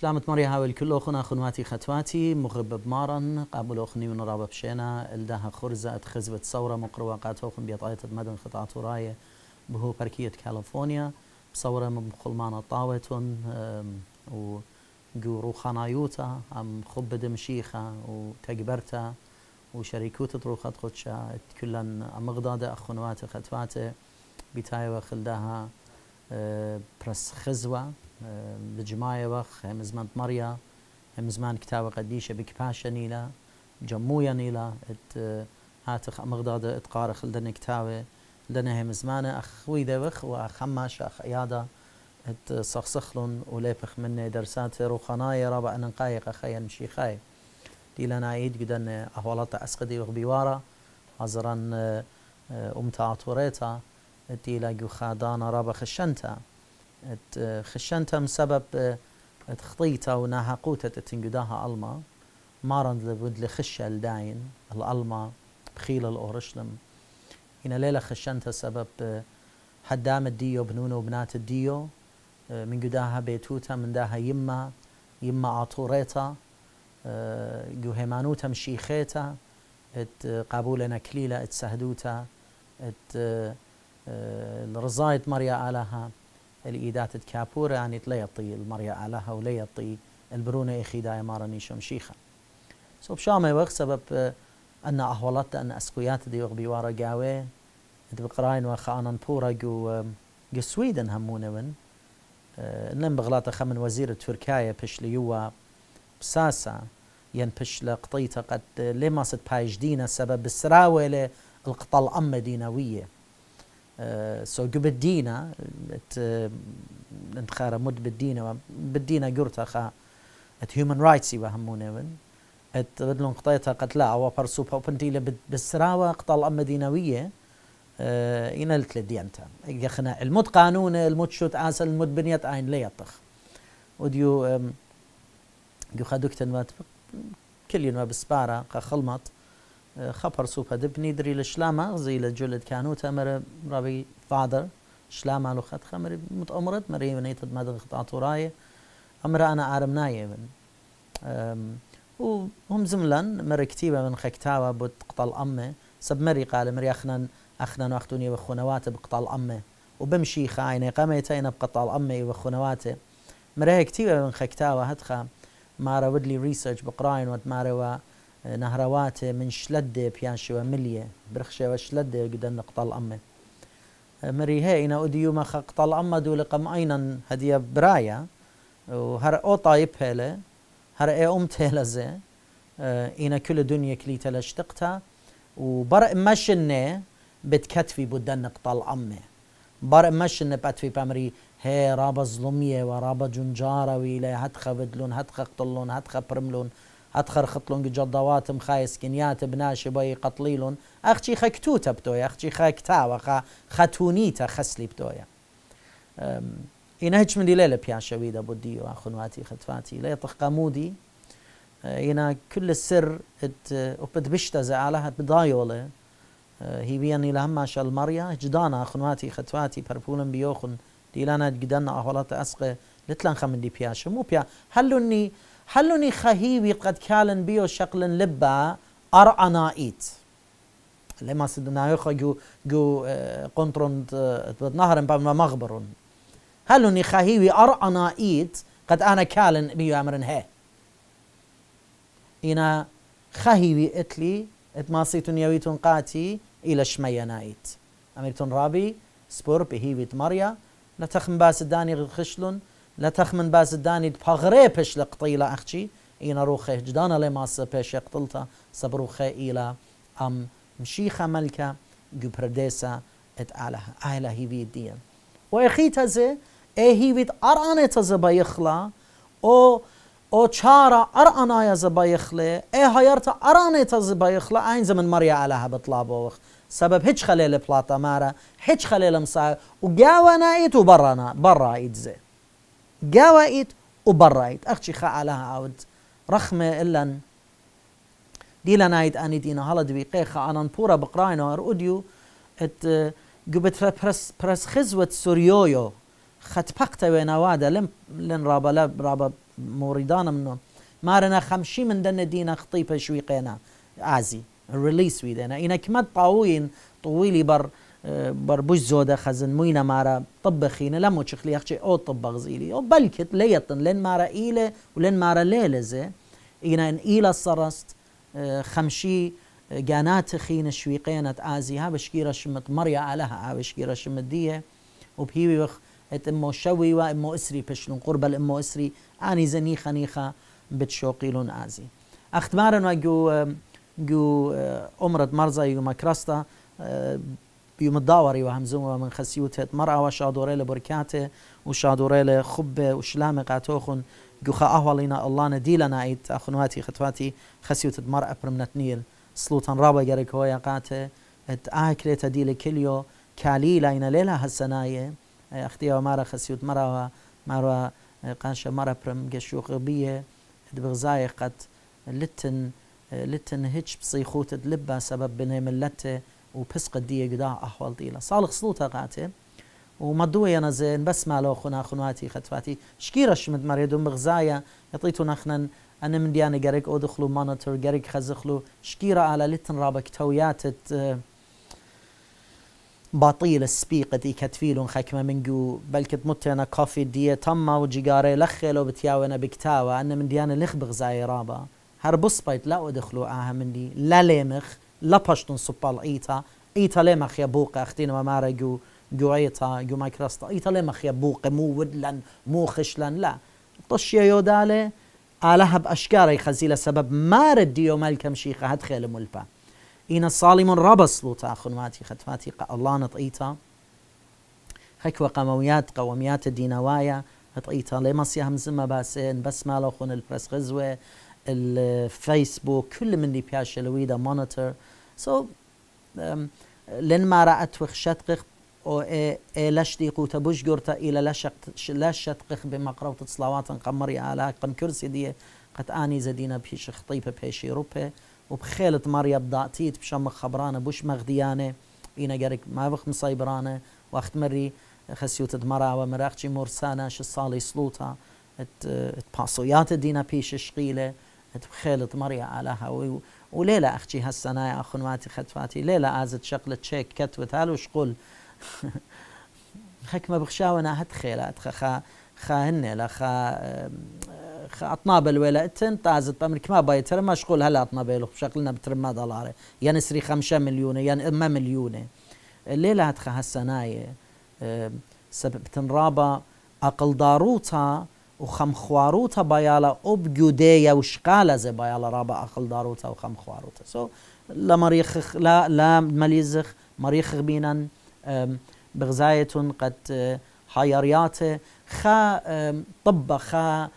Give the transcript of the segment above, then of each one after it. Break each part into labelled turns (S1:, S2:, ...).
S1: شلامت مريا هاوي الكل أخونا خنواتي ختواتي مغرب بمارن قابل أخني من رابة بشينا الدها خرزة خزبة ثورة مقروة قاتو خن بيطاية مدن خطعة راية بهو بركية كاليفورنيا بصورة من خلمانة طاوتون و قورو خنايوتا أم خب دمشيخة وتكبرتا وشريكوتة روخة خدشة كلن مغضادة أخنواتي ختواتي بتايوة خلدها آه، برس خزوة وخ هم زمان مەڕە هم زمان قديشة بكباشة بکپاشە جموية جەمویە ات هاتخ مغداد اتقارخ لدن دەنە لدن هم زمان اخوي ئەخوی دەوەخ و ئەخەمماش ات صخصخلون و لێ پخ منێ دەرسات ڕوخانایە ڕابە ئەنقایەقە خەیە نشیخای دی لە نایید گدەنێ ئەهواڵاتە ئەسقدی وەخ بیوارە حەزران ئومتەاتۆڕێتە اه، دی لە گوخادانە آه، خشنتم سبب آه، تخطيطة قوتة تنقداها ألما مارند لبود لخشة الداين الألما بخيل الأورشلم هنا ليلة خشنتها سبب هدام آه، الديو بنونو وبنات الديو من قداها بيتوتا من داها يما يما عطوريتا جوهيمانوتا مشيخيتا ات قابولنا كليلة ات سهدوتا ات رزايت مريا آلها الإيدات تكابورة يعني يطي المريا علىها يطي البرونة إخي داي مارني شمشيخة سو بشامة وقت سبب آه، أن أهولت أن أسكويات دي وقت وارا قاوي بقراين وخانا بورا جو جو سويدن همونة من آه، نم بغلاطة خمن وزير تركيا بشلي يوا بساسا ين بشل قطيتا قد لما ست بايج دينا سبب السراوة لقطة الأمة دينوية سو آه، گو بدینا انتخارا آه، مد بدینا و بدینا خا ات هيومن رايتس يبا همون ايفن ات بدلون قطيتا قتلا و برسو بنتيلا بالسراوة قطال أم مدينوية اه إن التلديانتا يخنا المد قانون المد شوت عسل المد بنيت عين لي يطخ وديو يو خادوك تنوات كل يوم بسبارة خلمط خەپەر سوپەدەبنی دری لە شلامە زەی لە جولت کانو تەمەرە ڕابی فادر شلامان و خەت خەمەری متعمرت مەرەێنەی تدمەدە خطاتوڕایە ئەمرە ئەە ئارم نایێون و هم زملان مر بە من خەکتاوە بۆ قتەڵ ئەمێ سبمەری قالە مریاخنان ئەخنان وختونی بە خۆنەواتە بقتەڵ ئەمێ و بمشی خاینە قەمێتەینە بقتەڵ ئەمێ بە خۆنەواتێ مرەیەکتی بە من خەکتاوە هەتخە مارەودلی ریسەرچ بقڕین وت مارەوە نهرواتێ من بيان پیانشیوە ملیە برخشة وشلدة گدەن قتەڵ ئەمێ مري هي إن ما خقطل أما دول قم أينا هدية برايا وهر أو طايب هلا هر أي أم زي إن كل دنيا كلي تلشتقتها وبر مشنة بتكتفي بدن قطل أمه بر مشنة بتفي بامري هي رابا ظلمية ورابا جنجارة ويلا هتخا بدلون هتخا قتلون هتخا برملون أدخل خطلون جدوات خايس كنيات بناش بوي قطليلون أخشي خا كتوتا بتويا أخشي خا وخا خا خاتونيتا خسلي بتويا إنا هج من دي ليلة بيا شويدة بوديو أخنواتي خطفاتي لا يطخ أه، إنا كل السر ات أبد بشتا زعالها بضايولة أه، هي بيان إلى هم عشا المريا جدانا أخنواتي خطفاتي بربولن بيوخن دي لانا جدانا أهولات أسقى لتلان خمدي بياشة مو بيا هلوني حلوني خهيبي قد كالن بيو شقلن لبا ار انا ايت لما سدنا يخو جو جو آه، قنطرن نهرن بما مغبرن هلني خهيبي ار انا ايت قد انا كالن بيو امرن هي إنا خهيبي اتلي اتماسيتون يويتون قاتي إلى شمية نايت أميرتون رابي سبور بهيبت مريا نتخم باس داني خشلون لا تخمن باز داني بغري بش لقطيلة أخشي إينا روخي جدانا لماس بش يقتلتا سبروخي إلى أم مشيخة ملكة جبرديسة ات آله آله هي في الدين وإخي تزي إيه هي ويت أرانة تزي بيخلا أو أو چارا أرانا يا زبايخلا إيه هايارتا أرانة تزي بايخلا أين زمن مريا آله بطلابه وخ سبب هيج خليل بلاطة مارا هيتش خليل مساعد وقاوانا إيتو برانا برا إيتزي جاوائت وبرايت أختي خا على عود رخمة إلا دي لا نايت أني دينا هلا دبي قي خا أنا نبورا بقراينا أوديو ات جبت برس برس خزوة سوريويو خت بقت وين وادا لن لن رابا رابا موردانا منو مارنا خمشي من دن دينا خطيبة شوي قينا عازي ريليس ويدنا إنك ما طاوين طويلي بر بربوش زوده خزن مووی مارا تب لما لەم وچخلیەخچێ او طبخ بەغزیری او بەلکت لەەتن لێن مارا ئیلێ و مارا مارە لێ لەزێ ئینەن ئیلە سەڕست خەمشی گانات خینە شویقێنەت ئازی ها بشکیرە شمت مەڕیا ئالەها ئاوشکیرە شمت دیە و وخ ات امو شەوی و امو ئسری پشتون قور بەل ئەمۆ ئسری ئانی زەنی خەنیخە بتشۆقیلون ئازی ئەختمارن وە گو ئۆمرت اه، مەرزای و مەکرستە اه، بيوم الداوري وهمزوم ومن خسيوت مرأة وشادوري لبركاته وشادوري لخبة وشلامة قاتوخن جوخا أهوالينا الله نديلنا ايت أخنواتي خطواتي خسيوت مرأة برمنات نيل سلوطان رابا جاريك هو يقاته ات آكلي آه تديل كليو كالي لاينا ليلة هالسناية اختي ومارا خسيوت مرأة مرأة قانشة مرأة برم قشوخ بيه بغزاي قد لتن لتن هيتش بصيخوت لبا سبب بنهي ملته وبسق و قدا احوال ديلا احوال دیلا قاتل وما دوي انا زين بس ما لو خنا خنواتي ختواتي شكيرة شمد مريض بغزايا يطيتو نخنا أنا من ديانا قريك أو دخلو مانتر قريك خزخلو شكيرة على لتن رابك تويات آه، باطيل السبيقة دي كتفيلون خكمة منجو بلكت انا كافي دي تما وجيجاري لخلو انا بكتاوة أنا من ديانا لخ بغزايا رابا هربص بيت لا أدخلو آها من دي لا ليمخ لپشتون سپال ایتا پشتن سوپال ئیتا ئیتە لێ مەخە بووقە جو جو ایتا جو گومەکرستا ایتا لی مخیا بوق مو ودلن مو خشلەن لە طشیە یۆدالێ ئالە هەب ئەشکارەی خەزی لە سەبەب مارە دیۆمەل کەم شیخە هەت خێ لە مولپە ئینە ساڵی من ڕەبەسلو تا خونواتی خەتماتی قەڵانت ئیتا هەکوە قومیات قەوەمیاتە دینەوایە ایتا لی مسیح مەسی باسین بس بەسمالە خون الفرس غزوه الفيسبوك كل من اللي بياش الويدا مونيتور سو لين ما رأت وخشت قخ او اي, لاش دي ديقو تبوش قرتا الى لشق قخ بمقرو تصلاوات قمري على قن كرسي دي قد اني زدينا بيش خطيبه بيش يروبه وبخيلة ماريا بضاعتيت بشم خبرانة بوش مغديانة إينا قرق ما بخ مصيبرانة وقت مري خسيوت دمرا ومراخ ومراخشي مرسانة شو صالي سلوطة ات, ات باسويات دينا بيش شقيله خت بخيلت مريا على هاوي وليلة أختي هالسنة يا خنواتي خطفاتي ليلة آزت شغلة شيك كتبت هالو شقول حكمة بخشاونا هت خيلات خا خا هن لا خا خا اطنابل ولا اتن طازت بامريكا ما بايتر مشغول هلا اطنابل بشغلنا بترما دولاري يعني نسري خمسة مليون يعني اما مليونة الليلة هتخا هالسناية سبب تنرابا اقل داروتا و خەمخواروتە بەیاە ئۆب گودەیە و شقالە زێ بەیاە ڕابە ئەخلداروتە و خەمخواروتە سۆ لە لا لە مەلیزخ مەریخ بینەن بغزایەتون قد اه، حيرياته خا طب خا اه،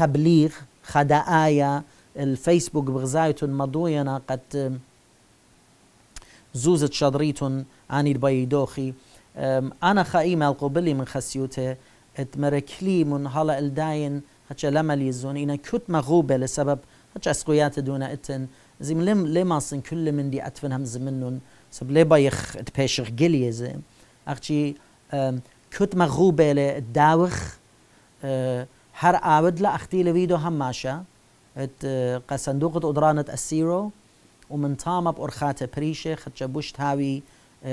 S1: تبليغ خدآية الفيسبوك بغزايتون مضوينا قد زوزت شدريتون عن البيدوخي أنا خا إيميل قبلي من خسيوته ات مركلي من هلا الداين هتشا لما ليزون إنا كنت مغوبة لسبب هتشا سقويات دون اتن زم لم لماسن كل من دي أتفن هم زمنون سب لبا ات اتباشر جلي زم أختي كنت مغوبة للداوخ اه، هر عاود لا أختي لفيدو ماشا ات اه، قصندوقة قدرانة السيرو ومن طامة أرخات بريشة خدشا بوشت هاوي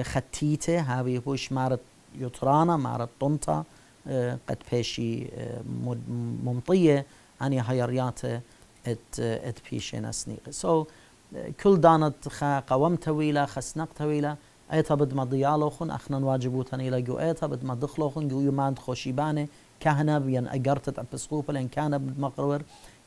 S1: ختيته هاوي بوش اه، مارت يطرانا مارت طنطا قد بيشي اه، ممطية أني هاي رياته ات ات بيشينا سنيقي سو so, كل دانت خا قومت طويلة خسنق طويلة ايتا بد ما ضيالوخن اخنا واجبوتن الى جو ايتا بد ما دخلوخن جو يمان خوشيبانه كهنا بين اجرتت ابسقوب لان كان بمقرور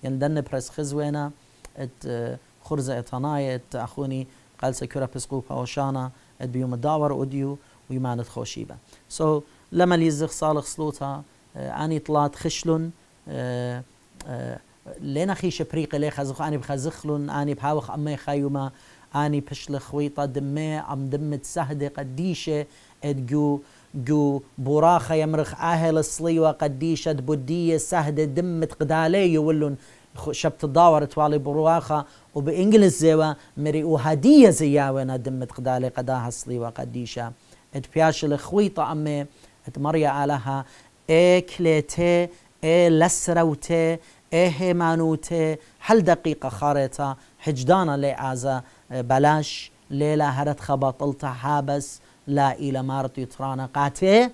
S1: ين دن برس خزوينا ات اه، خرزة اتنايت اخوني قال سكرا بسقوب اوشانا ات بيوم الداور اوديو ويمان خوشيبه سو so, لما ليزخ صالخ سلوتا آه، اني طلعت خشلون آه، آه، لنا خيش بريق لي خزخ اني بخزخلون اني بهاوخ امي خيوما اني بشل خويطة دمي ام دمت سهدي قديشة ادجو جو براخة يمرخ اهل الصليوة قديشة بودية سهدة دمت قدالي يولون شبت داور توالي براخة وبإنجلز زيوا مري وهدية زياونا دمت قدالي قداها الصليوة قديشة اد بياش الخويطة امي اتمريا عليها اي كليتي اي هل اي هيمانوتي دقيقة خارطة حجدانا لي بلاش ليلة هرت خبطلت حابس لا إلى مارتي ترانا قاتي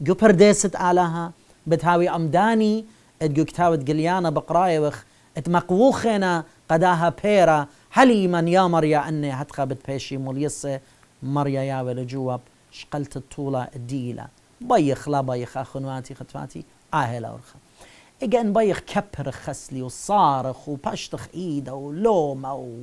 S1: جو برديست عليها بتهاوي أمداني اتجو جليانا قليانا وخ اتمقوخنا قداها بيرا هلي من يا مريا أني هتخبت بيشي موليسة مريا يا ولجواب شقلت الطولة الديلة بايخ لا بايخ اخنواتي ختواتي آهل أورخا إجان بايخ كبر خسلي وصارخ وبشتخ إيده ولوم و...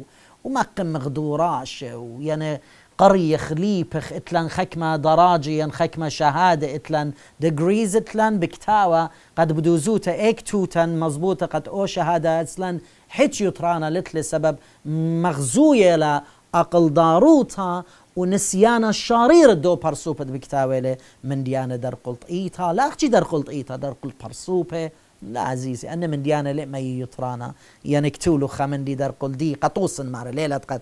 S1: ومقم مغدوراش ويعني قرية خليبخ اتلان خكمة دراجة ين خكمة شهادة اتلان دقريز اتلان بكتاوة قد بدوزوتا ايك توتن مزبوطة قد او شهادة اتلان حيث يطرانا لتل سبب مغزوية لأقل أقل داروتا الشارير دو شاڕیرە بكتاويلة من بکتاوێ در قلت إيتا لا ئی در قلت إيتا در قلت دەرقلت لا عزيزي أنا من دیانە لێ يعني یوترانە یەنە کتول در قلت دي قەتۆسن مارە ليلة قد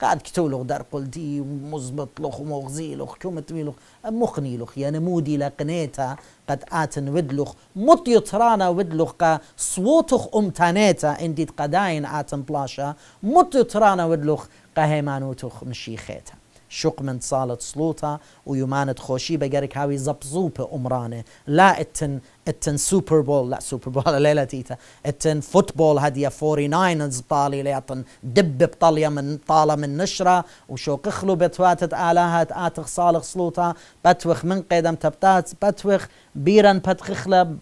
S1: قاد كتولو دار دي مزبط لخ ومغزي لخ كومت ميلخ مخني لخ يعني مودي لقنيتا قد آتن ودلخ مط يطرانا ودلخ قا صوتخ أمتانيتا انديت قداين آتن بلاشا مط يطرانا ودلخ قهيمانوتخ مشيخيتا شق من صالت سلوطة ويمانت خوشي بقرك هاوي زبزوب زەپزوو لا اتن اتن سوبر بول لا سوبر بول ليلة تيتا اتن فوتبول هدية 49 بالي ليتن دب بطاليا من طالة من نشرة وشو قخلو بتواتت آلاها تآتخ صالخ سلوطة بتوخ من قيدم تبتات بتوخ بيرن بتخخلة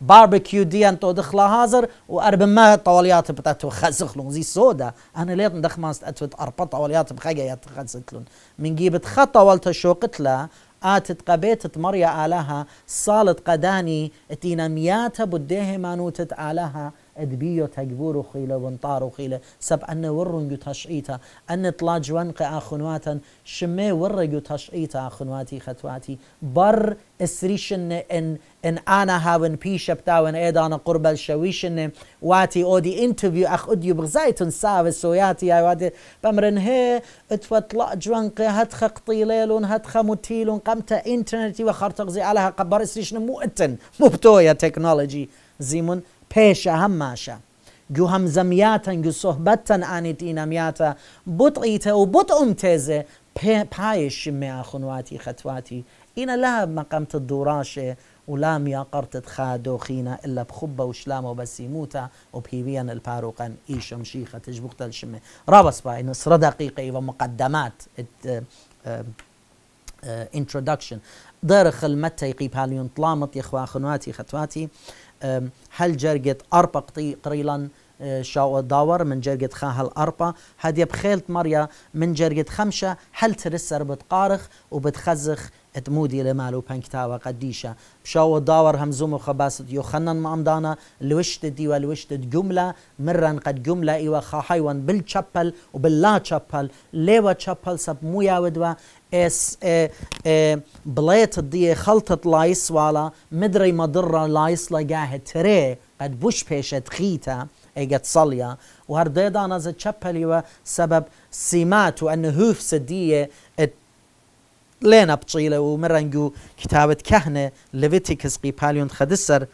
S1: باربيكيو ديان تو دخلا هازر وأرب ما طواليات بتاتو خزخلون زي سودا أنا ليتن دخماست أتوت أربع طواليات بخاقة يتخزتلون من جيبت خطة والتا شو قتلة آتت قبيتت مريا آلها صالت قداني اتينا مياتا بديه مانوتت آلها ادبيو تجبور خيله ونطار خيله سب أن ورن يتشئيتا أن طلاج ونق أخنواتا شمي ور يتشئيتا أخنواتي خطواتي بر اسريشن إن ان انا هاون بي شبتا وان ايد انا قرب الشويشن واتي اودي انترفيو اخ اوديو بغزايتن ساو سوياتي اي واتي بامرن هي اتفطلع جوانقي هتخ قطيليلون هتخ موتيلون قمت انترنتي وخر تغزي عليها قبر سيشن مو اتن مو بتويا تكنولوجي زيمون بيشا هم ماشا جو هم زمياتا جو صحبتا انيت اناميات بطئيتا وبطئم تيزي بايش مي اخون واتي خطواتي اينا لا مقامت الدوراشه ولامیان قرتت خاد و خینە الا بخبه بە و شلامە بە سیموتە و پیویان الپارۆقەن ئیشم شیخە تشبختە نصر دقيقه ومقدمات دقیقەیوە مقدمات آه، آه، introduction دار يقيب تيقي باليون طلامت يخوا خنواتي ختواتي هل جرقت أربا قطي قريلا آه، شاو داور من جرقت هل أربا هاد بخيلت مريا من جرقت خمشة هل ترسر بتقارخ وبتخزخ هتمودي لمال و پنکتاوە قەدیشە پشەوە داوەەر هەمزوم و خەباست یۆ خەنەن مامدانە لوشت دیوە لوشتت گوملە مرن قەت گوملە خا خاحیوان بل چپل و بل لا چپل لێوە چپل سب سەب مویاودوە اس بڵێت دیێ خەڵتت لایس واڵە مدرەی مەدڕە لایس لەگاهە ترێ قەت بش پێشت خیتە ئەگەت سەڵە و هەردێدانەزە چەپەلیوە سەبەب سیمات و ئەنهوف سدیە لين أبطيلة ومرنجو كتابة كهنة لفيتيكس قي باليون خدسر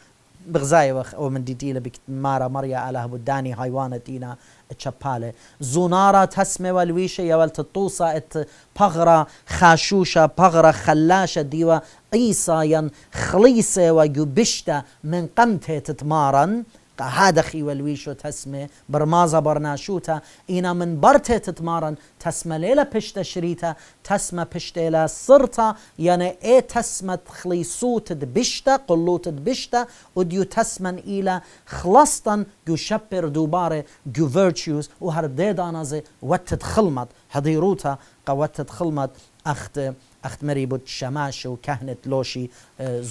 S1: بغزاي وخ أو من دي ديلة لە مارا مريا على هبو داني هایوانە دينا چەپالێ زونارا والويشة يوال تطوصة ات بغرا خاشوشة بغرا خلاشة ديوا ئیسایەن ين گو ويبشتة من قمته تتمارن هادخی وەلویش و تسمه بەرمازە برناشوتا ئینا من بەرتێ تتمارن تەسمە لێ لە شريتا شریتە تەسمە پشتێ صرتا يعني اي ئێ تخليصو تدبشتا قلو تدبشتا قلوتت بشتە و دیو تەسمەن ئیلە خڵستن گو شەپێر دووبارێ گوڤرچیوس و هەر دێدانازێ وەتت خڵمت هەدەیڕوتە قەوەتت خڵمت ئەختێ ئەختمەری بۆ شەماش و کەهنت لۆشی اه،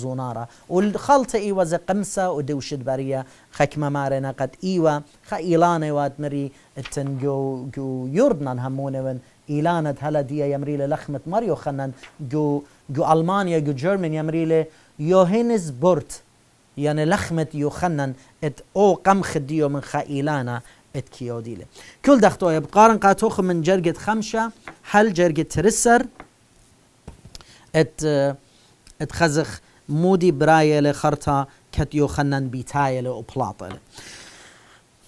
S1: زۆنارە اه، و خەڵتە ئیوەزە قمسە و دەوشت بەریە خەکمەمارە نەقەت ئیوە خە ئیلانێواتمەری تنگە و یوردنان هەمونەوەن ئیلانت هلا دیە ئەمری لە لەخمت مەریۆ خەنەن گو ئەلمانیا گو جرمن ئەمری لێ یۆهێنز برد یانە لەخمت یۆخەنەن ات او قەم خدیۆ من خە ئیلانە اتكيو ديله كل دختو يبقارن قاتوخ من جرقة خمشة حل جرقة ترسر ات ات خزخ مودي برايه لخرطة كتيو خنن بيتايه لأبلاطه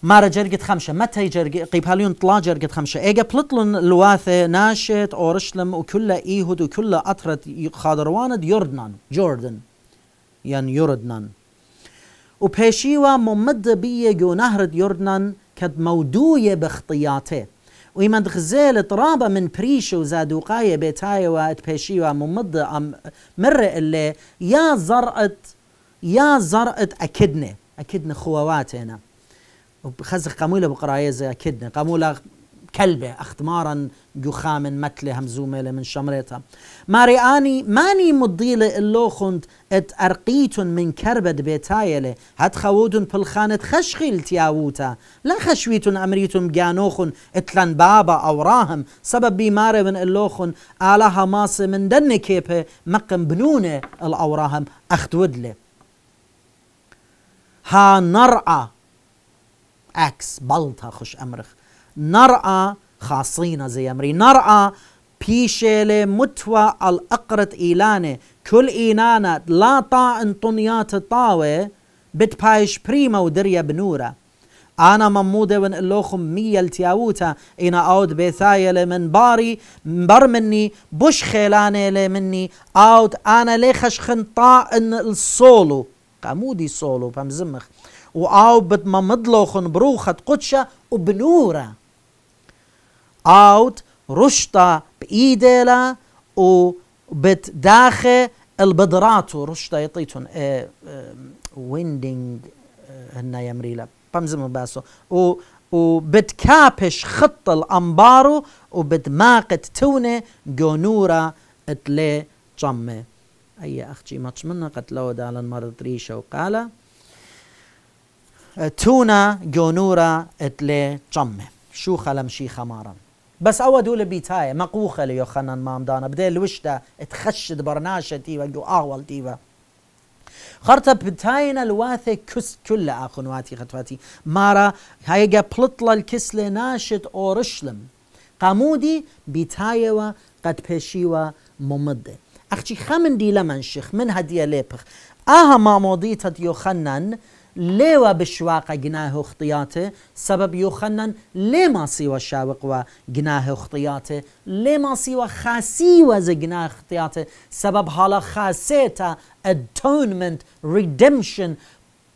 S1: مارا جرقت خمسة متى جرق قيب هاليون طلا جرقت خمسة ايجا بلطلن الواثة ناشت اورشلم وكل ايهود وكل اطرت خادرواند يوردنان جوردن يعني يوردنان وبيشيوا ممد بيه جو نهر يوردنان كد مودوی بخطياته و ایمان دخزه من بريشو زادو قاية بيتاية و اتبشي و ام مرة اللي يا زرقت يا زرقت اكدنا اكدنا خواتنا خزق قمولة بقرايزة اكدنا قمولة كلبة أختمارا جخام متلة همزومة من شمرتها مارياني ماني مضيلة اللو خند ات أرقيتن من كربد بيتايلة هات خودن بالخانة خشخيل تياوتا لا خشويتن أمريتن جانوخن اتلن بابا أو راهم سبب بيمارة من اللوخن آلها ماس من دن كيبه مقم بنونة الأوراهم اختودله ها نرعى اكس بلطة خش امرخ نرأى خاصينا زي أمري نرأى بيشيلي متوى الأقرة إيلاني كل إينانا لا طاع انطنيات الطاوة بتبايش بريما ودريا بنورة أنا ممودة ون اللوخم مية التياوتا إنا أود بثايلة من باري بر مني بوش خيلانة مني أود أنا ليخش خنطاء إن الصولو قامودي صولو بمزمخ بتممد لوخن بروخة قدشة وبنوره out رشطة بإيديلا وبتداخي البدرات رشطة يطيتون اه اه ويندينج آه، هنا يمريلا بمزم باسو و وبتكابش خط الأنبارو وبتماقت تونة جونورا اتلي جمّي أي أختي ما تشمنا قد لو دال المرض ريشة وقالا تونا جونورا اتلي جمّي شو خلم شي خمارا بس ئەوە دوو لە بیتایە مەقوخە مام دانا خەنەن الوشتا اتخشد لوشتە تخەشت بەرناشەتیوە گو ئاوەڵتیوە. خەرتە كس كل کوست واتي لە ئاخنواتی خەتواتی مارە هەیەگە پڵتڵە کس لێ ناشت ئۆرشلم. قامودی بیتایەوە ممدة اخشي خامن ئەخچی خەمندی لە من شخ من هەدیە لێپخ. ئاها مامۆدی خنان لێوە بشواق گناه وختیاتێ سبب یوخەنەن لێ ماسیوە شاوقوە گناه وختیاتێ لێ ماسیوە خاسی وەزە گناه اختیاتێ سبب حالا خاسيتا atonement ریدمشن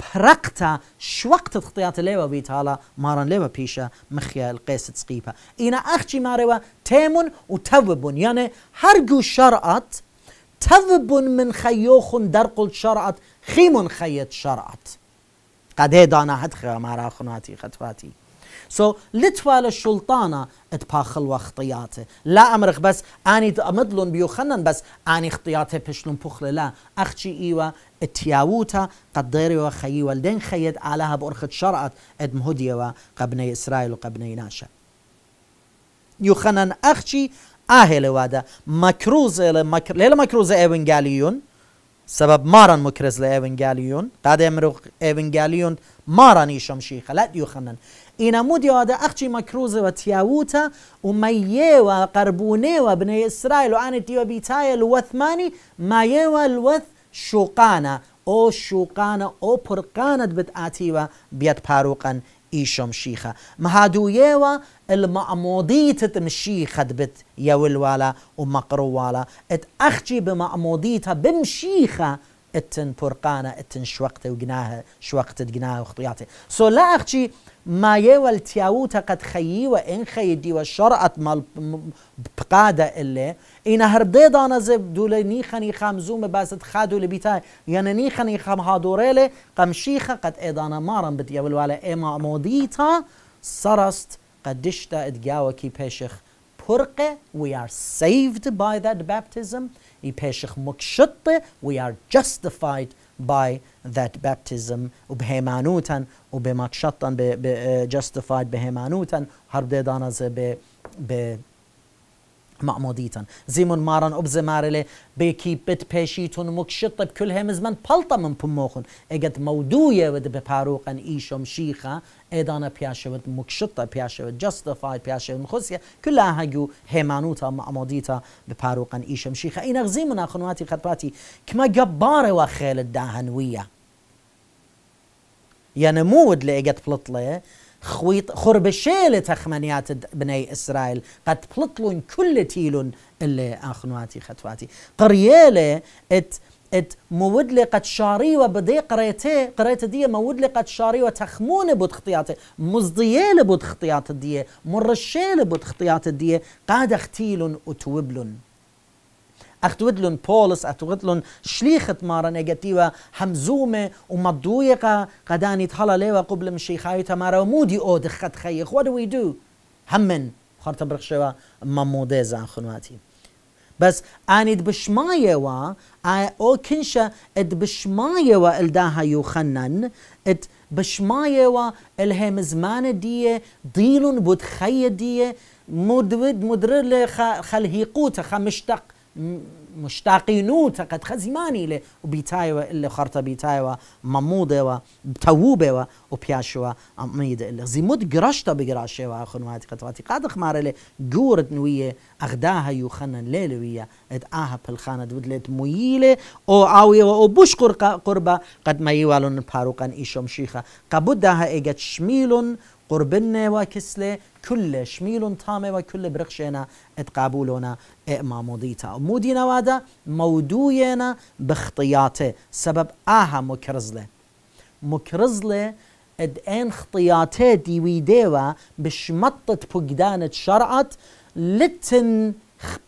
S1: برقتا شوقت تخطيات ليوا بيتالا ماران ليوا بيشا مخيا القيس تسقيبها إنا أخشي ماروا تيمون وتوبون يعني هرقو شرعت تذب من خيوخ درقل شرعت خيمون خيت شرعت قد هي دانا هد مارا خناتي خطواتي سو so, لتوال الشلطانة اتباخل واختياته لا أمرخ بس آني مدلون خنن بس آني اختياته بشلون بخل لا أخشي إيوا اتياووتا ديري وخيي والدين خيد علىها بأرخة شرعت ادمهديوا قبني إسرائيل وقبني ناشا يوخنن أخشي آهل وادا مكروز لما ليلة مكروز إيوانجاليون سبب ماران مكرز لإيفنجاليون بعد امرو إيفنجاليون ماران يشم شيخة لا يخنن اینا مودی آده أخشي مكروز و تیاووتا و میه و قربونه و بنی اسرائیل و آن تیو بیتای الوثمانی مایه و الوث شوقانا او شوقانا او پرقانت بدعاتی و بیت پاروقن إيشم شيخة مهادو يوا المعمودية مشيخة دبت يولوالا ومقروالا اتأخجي بمعموديتها بمشيخة اتن پرقانه اتن شوقت و جناه شوقت جناه وخطياته سو لا اخشي ما يول تياوتا قد خيي وان خيدي والشرعت مال بقاده اللي اين هرديد انا زب دولي نيخني زوم باسد خادو لبيتا يعني نيخني خام هادوريلي قمشيخه قد ايدانا مارن بدي والوالا ايما موديتا سرست قدشتا اتجاوكي بيشخ we are saved by that baptism. I mukshutte, we are justified by that baptism. Ubhemanutan, eh, justified behemanutan, harbdedanaz be مأموديتن زيمون مارن أبز مارلي بيكي بت بيشيتون مكشطة بكل همزمن بلطة من بموخن اجد مودوية ود بباروقن إيشم شيخة ايدانا بياشة ود مكشطة بياشة ود جستفايد بياشة ود مخسية كلها هاجو هيمانوتا معموديتا بباروقن إيشم شيخة إينا غزيمون أخنواتي خطباتي كما جبارة وخيل الداهنوية يعني مود ود لإجت بلطلة خويط خرب الشيلة تخمنيات بني إسرائيل قد بلطلون كل تيلون اللي آخنواتي خطواتي قريالة ات ات مود لي قد شاري وبدي قريتي قريت دي مود لي قد شاري وتخمون بود خطياتي مزديال بود خطيات دي مرشيل بود خطيات دي قاد اختيلون وتوبلون اختود ئەختوتلون پۆلس ئەتوغتلون شلیخت مارە نەگەتیوە هەمزومێ و مەدوویەکە قەدانیت هەڵە لێوە قوبل من ومودي تەمارەوە مودی خيخ دخەت خەیە خۆدەوی دوو هەم من خۆتە بڕخشەوە زان خنواتي بس اني دبشمايوا او كنشا وا الداها يوخنن ات بشمايوا الهم زمان دي ديلون بود خي دي مدرد مدود مدر هيقوت خمشتق مشتاقین و تەقەت خەزیمانی لێ و بیتایەوە لە خەرتە بیتایەوە مەمودەوە تەووبەوە و پیاشەوە ئەمید لە زیموت گرشتە بگراشێەوە خنواتی قەتواتی قادە خمارە لێ گورت نویە ئەغدا هەی و خەنە لێلویە ئەت ئاها پلخانە دوت لێت مویی لێ ئۆ قربة قد ما قوربە قەتمەییوالون پاروقان شيخة شیخە قەبودداها ئێگەت شمیلون قوربنێەوە کسلێ كل ميلون تامي وكل برخشينا اتقابولونا اماموديتا مودينا وادا مودوينا باختياته سبب اها مكرزله مكرزله اد ان خطياته ديويديوا بشمطت بقدانة شرعت لتن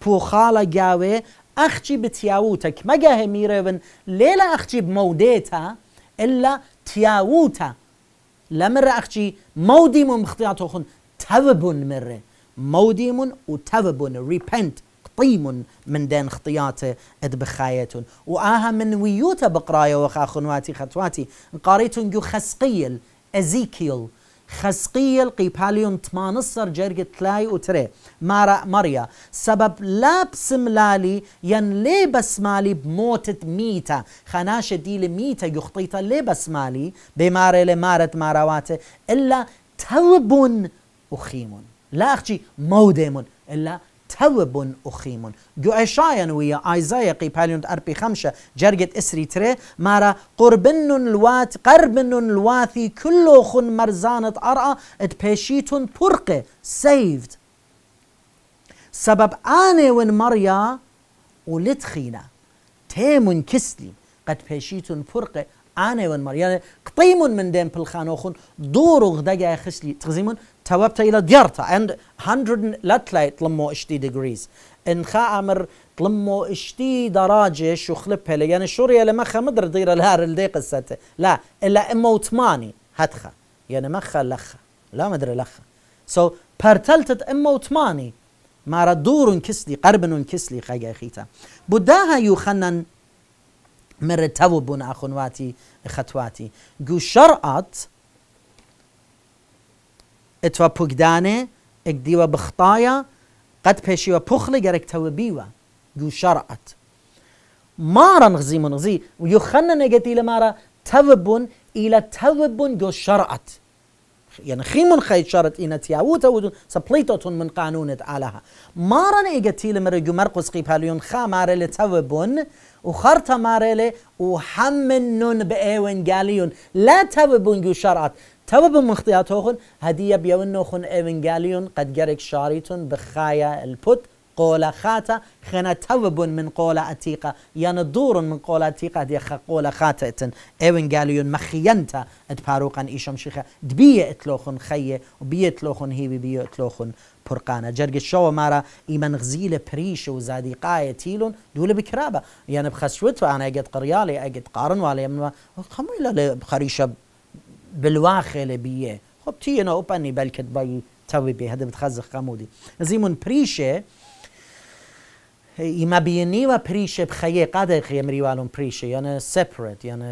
S1: بوخالا قاوي اخجي بتياوتك ما قاهي ميريفن ليلا اخجي بموديتا الا تياوتا لمرة اخجي مودي ممخطياتو خن تابون مرة موديمون وتابون ريبنت قطيمون من دين خطياته ادبخايتون وآها من ويوتا بقراية وخا خنواتي خطواتي قاريتون جو خسقيل ازيكيل خسقيل قيباليون تمانصر جرق تلاي وتري مارا ماريا سبب لا بسملالي ين لي بسمالي بموتة ميتا خناش دي لميتا يخطيطا لي بسمالي بمارة لمارة ماراواته إلا توبون أخيم لا أختي مودم إلا توب أخيم جو جوعشاين ويا آيزايا قي باليونت أربي خمشة جرجت إسري تري مارا قربن الوات قربن الواثي كلو خن مرزانة أرأى اتبشيتون برقة سيفد سبب آني ون مريا ولتخينا تيمون كسلي قد بشيتون فرقة آني ون مريا قطيمون من دين بالخانوخون دورو غدقة خسلي تغزيمون توابت إلى ديارتا and 100 لتلا تلمو اشتي degrees إن خامر تلمو اشتي دراجة شو خلبها يعني شوريا لما مدر دير الهار اللي قصته لا إلا إما وثماني هتخا يعني مخا لخا لا مدري لخا سو so, بارتلتت إما وثماني ما ردور كسلي قرب كسلي خيا خيتا بداها يخنن مرتبون أخواتي إخواتي جو شرعت اتوا پوگدانه اگ دیوا بخطایا قد پیشی و پخلی گەرەك تەوە بیوا گو شرعت مارا نغزی منغزی و یو نەگەتی لە مارە تەوە بوون ئیلە تەوە بوون گۆ شەڕعەت يعني خيمون خي شرط إن تياوتا ودون سبليتوتون من قانون تعالها مارن إيجتي لمرجو مرقس قيباليون خا مارل توبون وخرطة مارل وحمنون بأوين قاليون لا توبون جو شرط تەوە بم مختیا تۆخن هەدیە بێون نۆخن ئێونگالیون قەتگەرێک شاریتون بخایە الپوت قۆلە خاتە خێنە تەوە بوون من قۆلە ئەتیقە یانە دور من قۆلە تیقا دێخە قۆلە خاتەتن ئێونگالیون مەخیەنتە ئەت پارۆقان ئیشم شیخە دبیە ئەتلۆخن خەیە و بیەتلۆخن هیوی بیە ئەتلۆخن پڕقانە جەرگە شەوە مارە ئیمە غزی لە پریشە و زادیقاە تیلون دوو لە بکرابە یانە بخەسوت و ئانەگەت قڕیاڵی ئەگەت قارن والێ منوە خەمووی لە خەریشە بالواقع لبيه خب تينا أوباني بلكت باي توي بي هذا بتخزخ قمودي زيمون بريشه אם הביאניבה פרישה בחיי קדך ימריו עלום פרישה, יאנה separate, יאנה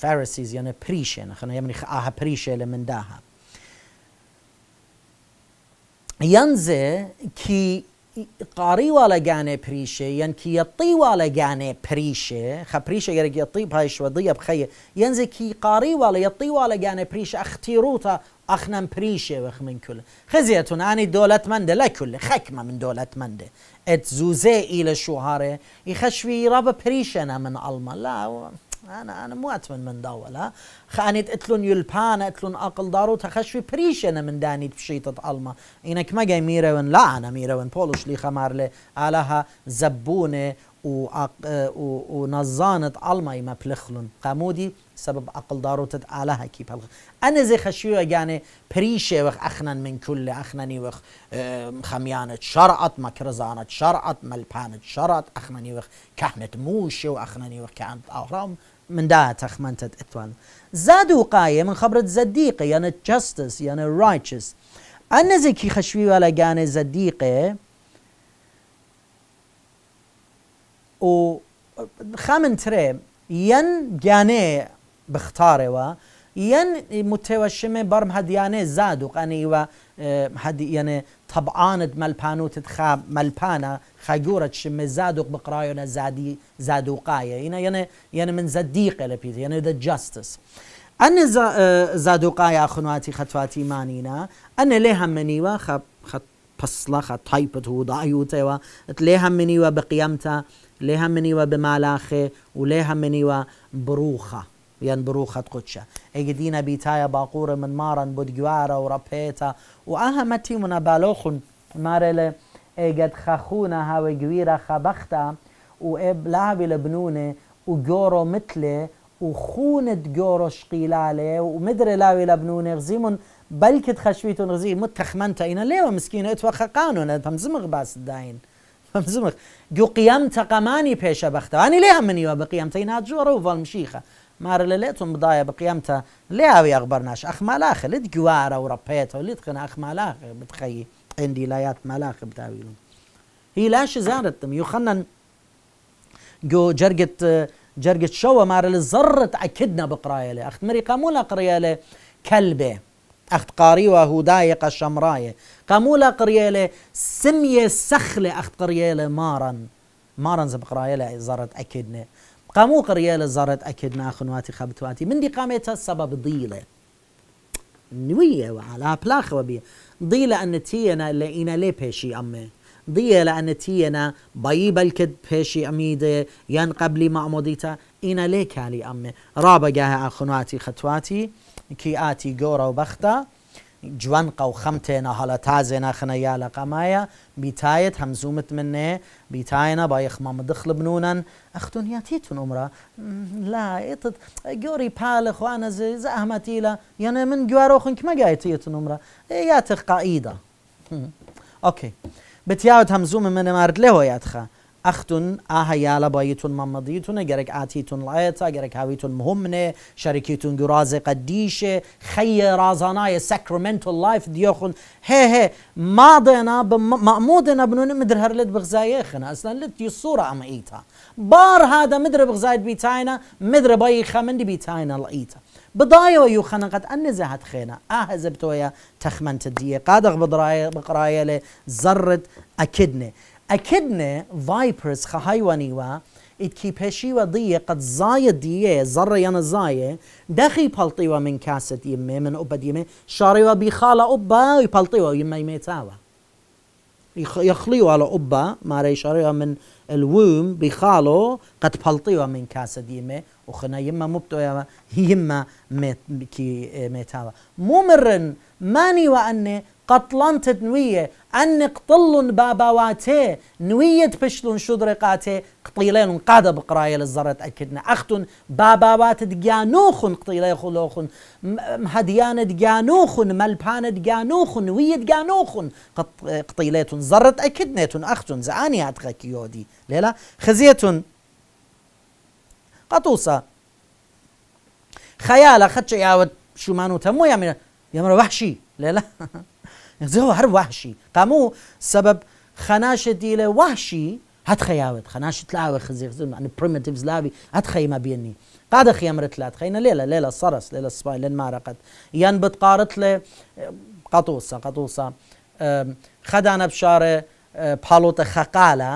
S1: פרסיס, יאנה פרישה, נכון? ימריך אה פרישה למנדה. יאן זה כי قاری و لگانه پریشه یان کی یطی و لگانه پریشه خپریشه گرگ یطی بهایش وضیه بخیه ینزه کی قاری و یطی و لگانه پریشه اختیروتا أخنا بريشه وخ من كل خزيتون اني دولت مندة لا كل خكمه من دولت ات اتزوزي الى شهاره يخشوي رب بريشه من ألمان لا انا انا مو اتمن من دولة خانيت اتلون يلبانا اتلون اقل دارو تخشوي بريشنا من داني بشيطة الما انك ما جاي ميرا ون لا انا ميرا ون بولش لي خمار لي علىها زبونه و, أق... أ... آه، أ... الما يما بلخلون قامودي سبب عقل دارو تد على هكي بلغ أنا زي خشيو يعني بريشة وخ أخنان من كل أخناني وخ خميانة شرعت مكرزانة شرعت ملبانة شرعت أخناني وخ كهنة موشة وأخناني وخ كانت أهرام من دا تد اتوان زادو قاية من خبرة زديقي يعني justice يعني righteous أنا زي كي خشوي ولا يعني زديقة و خامن تري ين جاني بختاره و ين متوشم برم هديانه زادو زاد و هدي قەنیوە اه، هەدیێنێ تەبعاانت مەلپانوتت خا مەلپانە خەگوورە شمێ زادوق بقڕایەنە زادی زادوقایە هنا يعني يعني من زەدیقە لە پیت یەنێ دە جستس. ئەنە اه، زادوقایە خنواتی خەتواتی مانینە ئەنە لێ هەممەنیوە پسلخە تایپت و داعیوتەوە لێ هەممەنیوە بقیەمتە لێ هەممەنیوە بمالاخێ و مني هەممەنیوە بروخه یان بروخت قدشة دينا بيتايا باقور من مارن بودگوارا و رپیتا و اهمه تیمونا بالوخون مارل اگد خخونا هاو جويرا خبختا و اب لعبی لبنونه و جورو و وخونت جورو شقيلالي ومدري لاوي لبنوني غزيمون كت خشويتون غزي متخمنتا إنا ليه مسكينة اتوخا قانون فمزمغ باس داين فمزمغ جو قيامتا قماني بيشا بختا أنا ليه مني يوا اينا إنا جورو فالمشيخة مار لە لێتون بدایە بقیەمتە لێ ئاوی أخ ئەخمالاخە لت گوارە و ڕەپێتەوە لیت أخ ئەخمالاخ بتخەی ئەندی لایات مالاخ بتاويلون هي لاش یخەنەن گۆ جەرگت جرجت شەوە مارە لە زەڕت أكدنا بقڕایە لێ ئەختمەری قامۆلا قڕە لێ کەلبێ ئەخت قاریوە هودایەقە شەمڕایە قامولا قڕە سمية سمیە اخت لێ مارن مارن زە بقڕایە زارت اكيدني قامو قريال أكيد ناخن واتي ناخنواتي واتي من دي قامتها السبب ضيلة نوية وعلى بلاخ وبي ضيلة أن تينا اللي إنا لي بيشي أمي ضيلة لأن تينا بايب الكد بيشي أميدة ين قبلي معموديتا إنا لي كالي أمي أخن واتي خطواتي كي آتي جورا وبختة جوان قو خمتنا هلا تازنا خنايا لقمايا بيتايت همزومت مني بيتاينا با ما مدخل بنونا اختون يا تيتون امرا لا اتت جوري بالخ وانا زي لا يعني من جواروخن كما جاي تيتون امرا يا تقايده اوكي بتياود همزوم من مارد له يا تخا اختون ئەختون ئاهەیالە بایتون مەمەدیتونە گەرەك ئاتیتون لایەتە گەرەك هاویتون مهمنێ شەرکیتون گوازێقە دیشێ خەیە رازانایە سەکرمنتل لایف دیۆخون هێهێ مادێنا مەمودێنە بنونە مدر هەر لت بغزایەخن ئەسلەن لت ی سوورە ئەمە ئیتا بار هادە مدرە بغزایت بیتایە مدرە بای خەمەندی بیتایە لەئیتە بضايا ويوخنا قد أنزهت خينا آه، زبتويا تخمنت الدية قادق بقرايا لزرد أكدني اكدنا فايبرز وا خهايوانيوا اتكي بشيوا ضيه قد زاية ديه زر يانا زاية دخي بلطيوا من كاسة يمه من أبد يمه شاريوا بخالة أبا ويبلطيوا يمه يميتاوا يخليو على أبا ما شاري من الووم بخالو قد بلطيوا من كاسة يمه وخنا يمه مبتوا يمه ميت كي ميتاوا ممرن ماني وأني قطلان تدنوية أن قطلن باباواتي نوية بشلون شدرقاتي قطيلين قادة بقراية للزرة أكدنا أختن باباوات دقانوخن قطيلين خلوخن هديان دقانوخن ملبان دقانوخن نوية دقانوخن قطيليتن زرة أكدنتن أختن زعاني هاتخك يودي ليلا خزيتن قطوسة خيالة خدش ياود شو مانو تمو يا مرة وحشي ليلا زەوە هر وحشی قامو سبب خەناشە دیلە وحشی هەت خەیاوت خەناشت لاوە خزیزمانی پرمتیز لاوی هەت خەیمە بینی قادە خێمرت لات خەینە لێلە لێلە سەرس لێلە سوپای لەن معرقت یان بتقارت قطوسة قەتوسا قەتوسا خەدانە بشارێ پاڵۆتە خەقالە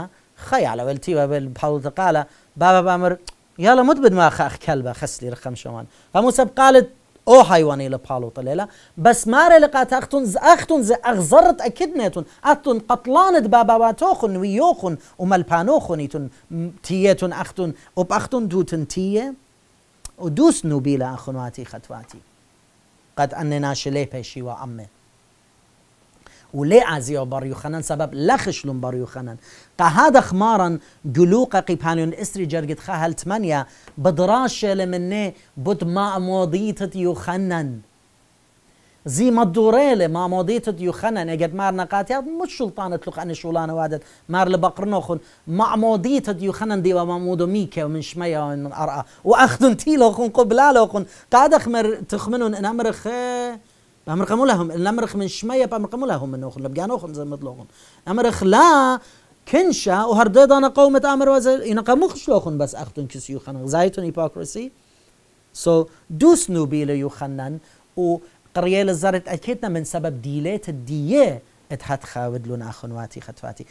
S1: خەیالەوەلتی بە پاڵۆتە قالە بابا بامر یا لە مت بدما خەخکەل بە خەسلی رقەم شەوان سب قالت او حيواني لبحالو طليلة بس ماري لقات اختن ز اختون ز اغزرت اكدنتن اختن قطلانت باباباتوخن ويوخن وملبانوخنيتن اختون اختن وباختن دوتن تيه ودوس نوبيلا اخواتي خطواتي قد اننا شلي بيشي وامه ولي عزيو بار خنن سبب لخش لون بار يوخنان قهاد خمارا قلوقة قيبانيون إسري جرقت خهل تمانية بدراشة لمني بد ما موضيت يخنن زي ما الدوريلة ما موضيت يخنن اجد مار نقاتي مش سلطانة تلقى أن شولانا وادت مار لبقرنوخن ما موضيت يخنن دي وما مودو ميكا ومن شمية ومن أرأة وأخدن تيلوخن قبلالوخن قهاد خمر تخمنون إن أمر خي بأمر قمولهم الأمر من شمية بأمر قمولهم من أخن لبقانوخن زي مطلوخن أمر لا كنشا وهرده دانا قومة أمر وزير إنا قمخش لوخن بس أختون كس يوخن غزايتون إيباكرسي سو دوس نوبيل يوخنن و قريال الزارت أكيدنا من سبب ديلات الديه هات خاود لون أخنواتي خطفاتي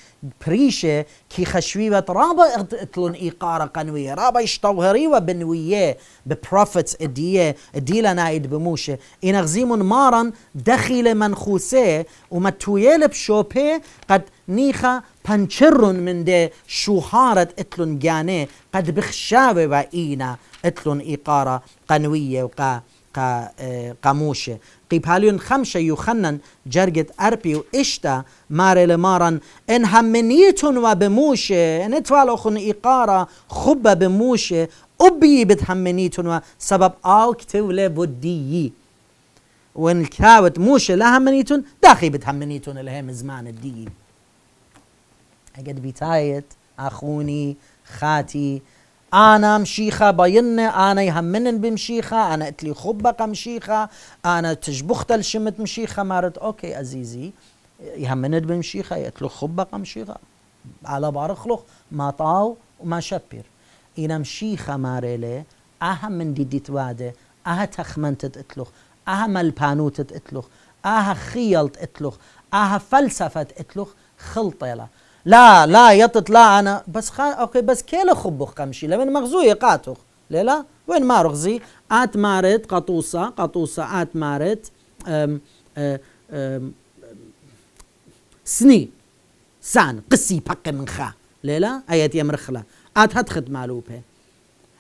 S1: بريشة كي خشويبة رابا اتلون ايقار قنوية رابا يشتوهري وبنوية ببروفيت ادية اديلا نايد بموشة إن غزيمون مارا دخل منخوسة ومتويل بشوبة قد نيخا بانشرن من ده شوهارت اتلون جانه قد بخشاوة اينا اتلون ايقار قنوية وقا قا قاموشة اه، قیپالیون خمشة و خەنەن جەرگت ئەرپی و ئیشتە مارێ لە ماران ئەن هەمنیتون وە بموشێ نتوالە خون ئیقارە خوبە بموشێ ئوبی بتهمنیتون وە سبب ئاو کتولێ بۆ دیی وإن كاوت موش لها منيتون داخي بتهمنيتون لها من زمان الدين أجد بتايت أخوني خاتي انا مشيخه باينه انا يهمنن بمشيخه انا اتلي خبقة مشيخه انا تجبخت الشمت مشيخه مارت اوكي عزيزي يهمنن بمشيخه يتلو خبقة مشيخه على بارخلوخ ما طاو وما شبير إنا مشيخة ماريلي أهم من دي تواده أها تخمنتت اتلوخ أها ملبانوتت اتلوخ أها خيلت اتلوخ أها فلسفة اتلوخ خلطة لا لا انا بس خا اوكي بس كيلا خبخ قمشي لمن مغزوي قاتوخ ليلا وين ما رغزي ات مارت قطوسه قطوسه ات مارت أم أم أه، أم سني سان قسي بقى من خا ليلا ايات يمرخلا ات هتخد مالوبه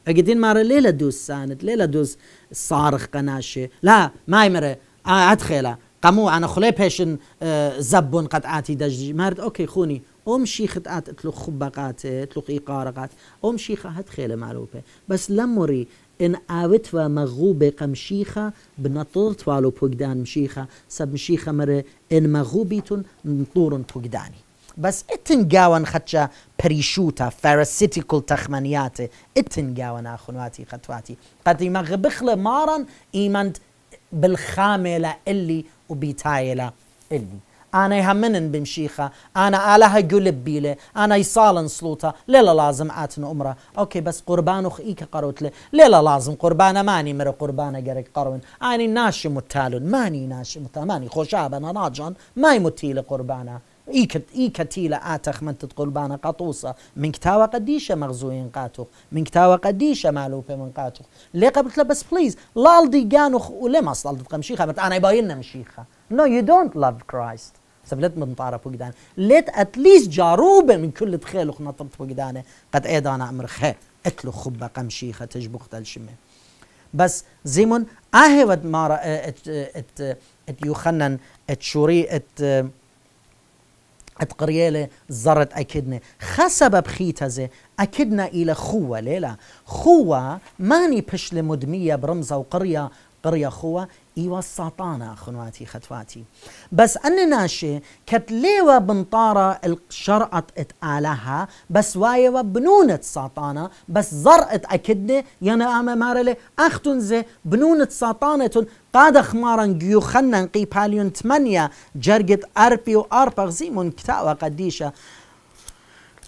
S1: اجدين مارا ليلا دوس ساند ليلا دوس صارخ قناشي لا ما ات خيلا قمو انا خلي بيشن أه، زبون قد اتي دجي مارت اوكي خوني ام شيخت ات تلوخ خبقات تلوخ ايقارقات ام شيخه هات خيله معلوبه بس لموري ان اوت و مغوب شيخة بنطرت والو بوجدان مشيخه سب مشيخه مره ان مغوبيتون نطور بوجداني بس اتن اتنقاون خدشا بريشوتا فارسيتيكال تخمنيات اتنقاون اخواتي خطواتي قد ما غبخل مارن ايمان بالخامله اللي وبيتايله اللي انا همنن بمشيخة انا الها قلب بيله انا يصالن سلوطة للا لازم اتن أمرا اوكي بس قربان اخ ايك قروت لي ليلة لازم قربانه ماني مر قربانه قرق قروين اني ناشي متالون ماني ناشي متالون ماني خوشابه انا ناجان ما يمتيل قربانه إيك إيك تيلا آتخ من تدقل بانا قطوسة من كتاوة قديشة مغزوين قاتوخ من كتاوة قديشة مالوبة من قاتوخ لي قبلت بس بليز لالدي قانوخ ما أصلا تبقى مشيخة أنا يباين مشيخة No you don't love Christ سبلت من طارف وجدانه ليت اتليس جاروبه من كل تخيل وخنطرت طرت وجدانه قد ايضا انا امر خير اتلو خبه قمشيخه تجبخ تلشمه بس زيمون اهي آه ود مارا آه، ات آه، ات ات يوخنن ات شوري ات ات قريله زرت اكدنا خسب بخيت هذا اكدنا الى خوه ليلا خوه ماني بشله مدميه برمزه وقريه قريه خوه ئیوە ساتانە خوواتی خەتواتی بەس ئەنە ناشێ کەت لێوە بنتارە شەرعەت ئت ئالەها بەس وایەوە بنونت ساتانە بەس زەرئت ئەکردێ یەنە ئامەمارە لێ ئەختونزێ بنونت ساتانەتون قاد خمارن جيو خنن قي باليون 8 جرقت اربي واربغ زيمون كتاوة قديشة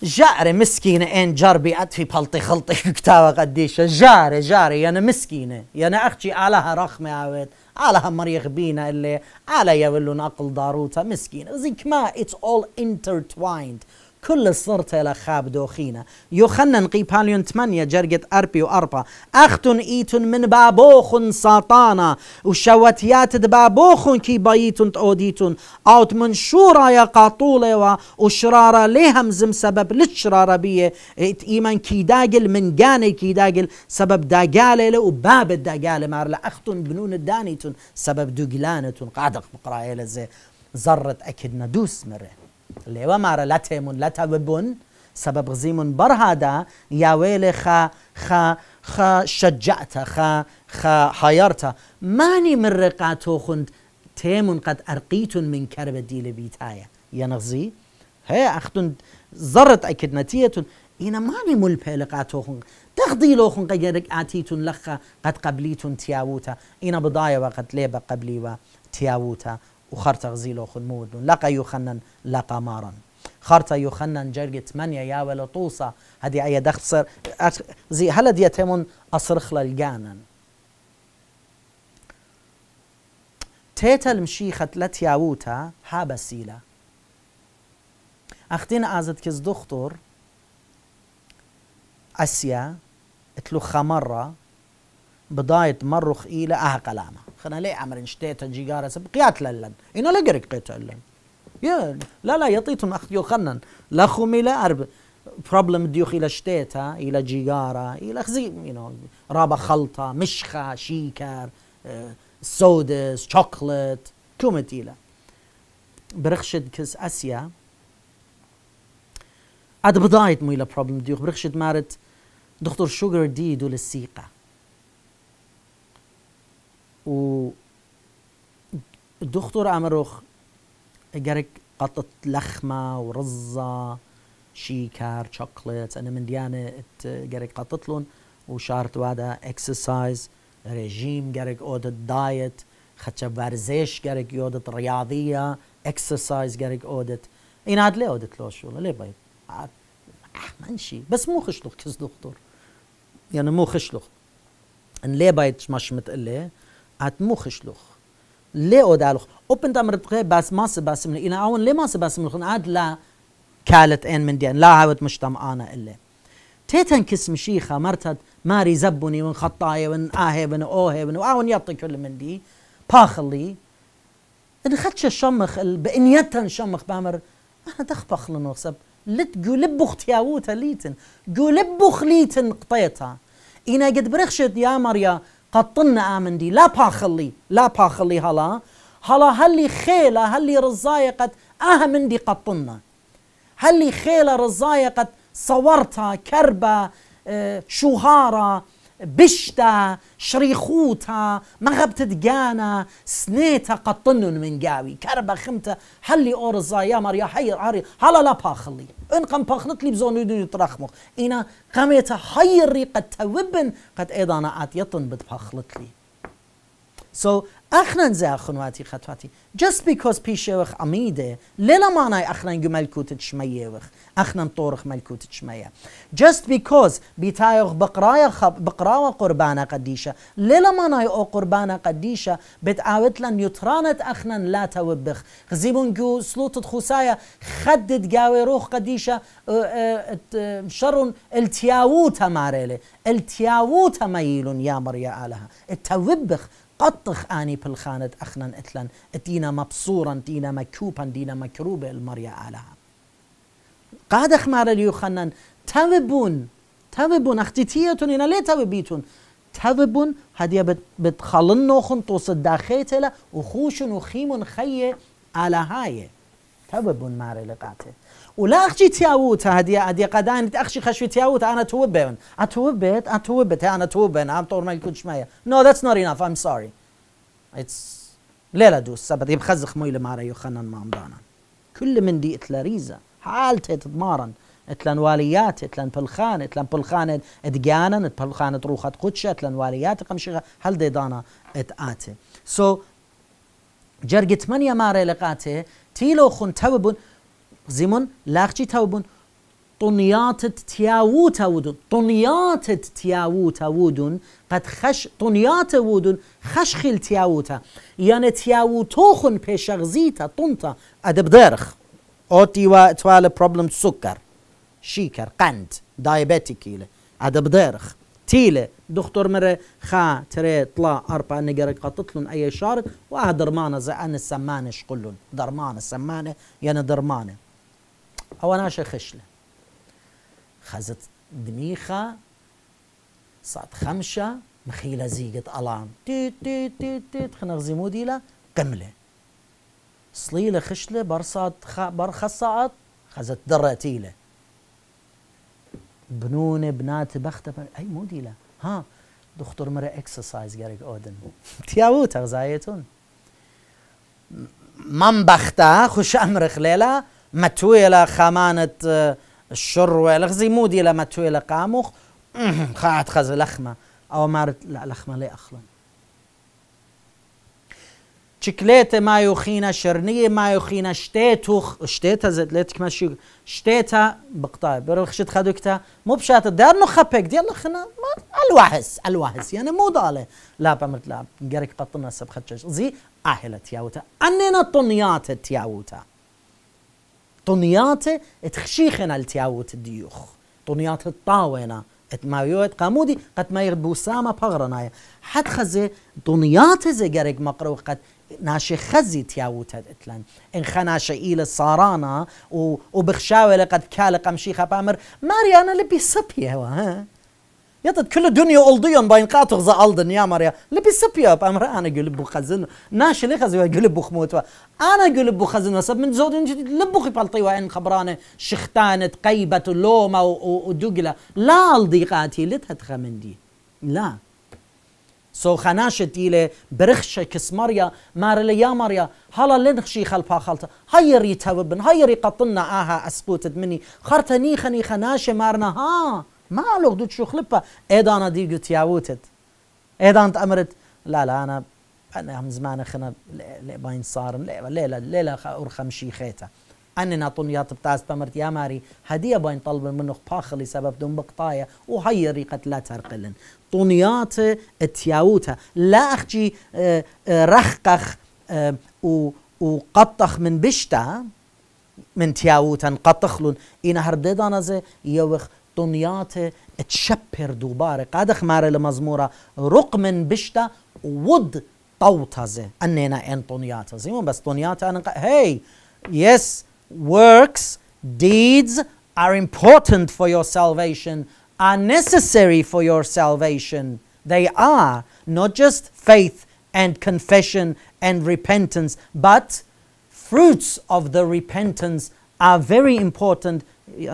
S1: جاري مسكينة إن جربي أتفي بلطي خلطي كتابة قديشة جاري جاري يعني مسكينة يعني أختي علىها رخمة عاوت علىها مريخ بينا اللي على يولون أقل داروتا مسكينة زي كما it's all intertwined كل صرت إلى خاب دوخينا يخنن قي باليون ثمانية جرقت أربي وأربا أختن إيتن من بابوخن ساطانا وشواتيات بابوخن كي بايتن تأوديتن أوت شورا يا قاطولة وشرارة لهم زم سبب للشرارة بيه إيمان كي داقل من قاني كي داقل سبب داقالة وباب الداقالة مار لأختن بنون الدانيتن سبب دوقلانتن قادق قرأي لزي زرت أكدنا دوس مره لێوە مارا لە تێمون لە تەببوون سبب غزیمون بەرهادا یاوێ لێ خا خا خا شجعتا خا خا حەیەتە مانی من ڕێقا تۆخند تێمون قد ئەرقیتون من کەربەدی لە بیتایە یەنەغزی هەیە ئەختون زەڕت ئەکردنەتیەتون ئینە مانی مول پێلقا تۆخون تەخدی لۆخون قە گەرەك قيرك آتيتون لخا قد قبليتون تياووتا إنا بضايا وقد ليبا قبلي تیاوتە وخرطة غزيلو خدمود لقى يخنن لقى مارن خرت يخنن جرق ثمانية يا ولا طوصة هدي أي دخسر زي هلا أية ديتمون أصرخ للجانا تيتا المشيخة ياووتا حابة سيلة أختين أعزت كز دختور أسيا اتلو خمرة بداية مرخ إلى أها قلامة خنا لێ جيجارة سبقيات للن لە لا ئینە لە للن يا لا لا يطيتم أخيوخنا لا خمي لا أرب بروبلم ديوخي شتيتا إلى جيجارة إلى خزي you رابا خلطة مشخة شيكر سودس آه، شوكلت كومت إلى برخشد كس أسيا أد بضايت مو إلى بروبلم ديوخ برخشد مارت دكتور شوغر دي دول السيقة و ودكتور عمروخ قرق قطة لخمة ورزة شيكر شوكليت أنا من ديانة قرق قطت لون وشارت وادا اكسرسايز ريجيم قرق اودت دايت خدش بارزيش قرق يودت رياضية اكسرسايز قرق اودت إن عاد ليه اودت لوش والله ليه أحمن شي بس مو خشلوخ كز دكتور يعني مو خشلوخ ان ليه بايت مش متقلي ات اتموخشلوخ لي او اودالوخ اوبنت امر بقي بس ما سباسم لي انا اون لي ما سي سباسم لخن عاد لا كالت ان من دين لا عاود انا الا تيتن تتنكس مشيخة مرتد ماري زبني من خطايا من آهي من أوهي من آون يطي كل من دي باخلي إن خدش الشمخ بان يتن شمخ بامر أنا دخبخ لنوصب لت قلبخ تياووتا ليتن قلبخ ليتن قطيتها إنا قد برخشت يا مريا قطن آمندي لا باخلي لا باخلي هلا هلا هلي خيلة هلي رزايقت قد آمندي قطنا هلي خيلة رزايقت قد صورتها كربة آه، شهارة بشتا شريخوتا ما غبت دقانا سنيتا قطن من قاوي كربا خمتا هلي أورزا يا مريا حير عري هلا لا باخلي إن قم باخنت لي بزون يدون يترخمو إنا قميتا حير قد توبن قد أيضا آتيتن بد بتباخلت لي So أخنا زا خنواتي خطواتي just because بيشوخ عميدة للا معنى أخنا يجو ملكوت شميوخ أخنا طورخ ملكوت شمية just because بيتايخ بقرايا خب بقراوة قربانة قديشة للا معنى أو قربانة قديشة بتعاوت لن يترانت أخنا لا توبخ غزيبون جو سلوط خسايا خدد قاوي روخ قديشة شر التياوو تماريلي التياوو تميل يا مريا آلها التوبخ قطخ آني بالخاند أخنا إتلا تينا مبصورا تينا مكوبا تينا مكروبة المريا على قاد أخمار اليوخنن توبون توبون اختتيتون إنا ليه توبيتون توبون هدية بتخلن نوخن توس الداخيتلا وخوشن وخيمن خيه على هاي توبون مار لقاته ولا أخشي تياوت هدي هدي قدان أخشي خشوي تياوت أنا توبن أتوبت أتوبت أنا توبن أنا إيه، نعم، طور ما يكونش مايا no that's not enough I'm sorry it's ليلة دوس سبت يبخزخ ميل مارا يخنن ما أمضانا كل من دي إتلاريزا حالته تضمارن اتلن واليات اتلن بلخان اتلن بلخان ادجانا بلخان روخة قدشة اتلن واليات قمشيغة هل دي دانا اتآتي so جرجت من يا ماري لقاتي تيلو خن توبون زيمون لاخشي توبون طنيات تياو تاودون طنيات تياو تاودون قد خش طنيات وودون خشخل تا يعني تياو توخن بشغزيتا طنطا أدب درخ أوتي وتوالي بروبلم سكر شيكر قند دايبيتيك أدب درخ تيلة دكتور مرة خا تري طلا أربع نجر قططلن أي شارك وأه درمانة زعان السمانة شقلون درمانة سمانة يعني درمانة Ова наша хешла. خزت دميخة صعد خمشة مخيلة زيقت ألام تيت تيت تيت تيت خنق زيمودي ديلا كملة صليلة خشلة برصات خ... برخصعت خزت درتيلة بنونة بنات بختة بر... أي مو ديلا ها دختر مرة اكسرسايز جاريك اودن تياوو تغزايتون من بخته خوش امرخ خليله متويلة خمانة الشر آه، لغزي مودي لمتويلة قاموخ أمم، خاعت خز لخمة أو مارت لا لخمة لي أخلن شكلات ما يخينا شرنية ما يخينا شتيتوخ شتيتا زد ليتك ما شو شتيتا بقطاع برخشت خدوكتا مو بشات دار نخبك دي الله خنا الوحس الوحس يعني مو ضاله لا بمرت لا بطلنا سب سبخت زي اهلت ياوتا اننا طنيات تياوتا طنياته تخشيخنا التياوت الديوخ طنيات الطاونا اتمايوت قامودي قد ما يربو ساما بغرنايا حد خزي طنيات زي قرق مقرو قد ناشي خزي تياوت اتلان ان خناش ايل صارانا وبخشاوي لقد كالق امشي خبامر ماري انا لبي صبيه ها يدد كل دنيا أولديون باين قاتو غزا أول دنيا ماريا لبي سبيا بأمر أنا قل بو خزن ناش لي خزوا قل بو خموت أنا قل بو خزن وسب من زود نجد لبو خي بالطي وعين خبرانة شختانة قيبة لوما ودقلة لا ألدي قاتي لتهت خمندي لا سو خناش تيلة برخشة كسمريا مار يا ماريا هلا لنخشي خلفا خلطة هاي ري توبن هاي ري قطنا آها أسقوتت مني خرتني خني خناش مارنا ها ما لوغ دوت شو خلبا ايدانا دي قلت ياوتت ووتد ايدان تأمرت لا لا انا انا هم زمان خنا لي باين صارن ليلة ليلة ارخم شي خيتا أنا ناطون يا تبتاس بمرت يا ماري هدية باين طلب منه باخلي سبب دون بقطايا وهي ريقة لا ترقلن طنيات تياوتا لا اخجي آه، آه، رخقخ آه، وقطخ من بشتا من تياوتا قطخلون إن هرددانا زي يوخ دنیات اتشپر دوباره قد خماره لمزمورة رقم بشتا ود طوتزه أننا أن دنيات زيمون بس دنيات أنا hey yes works deeds are important for your salvation are necessary for your salvation they are not just faith and confession and repentance but fruits of the repentance are very important they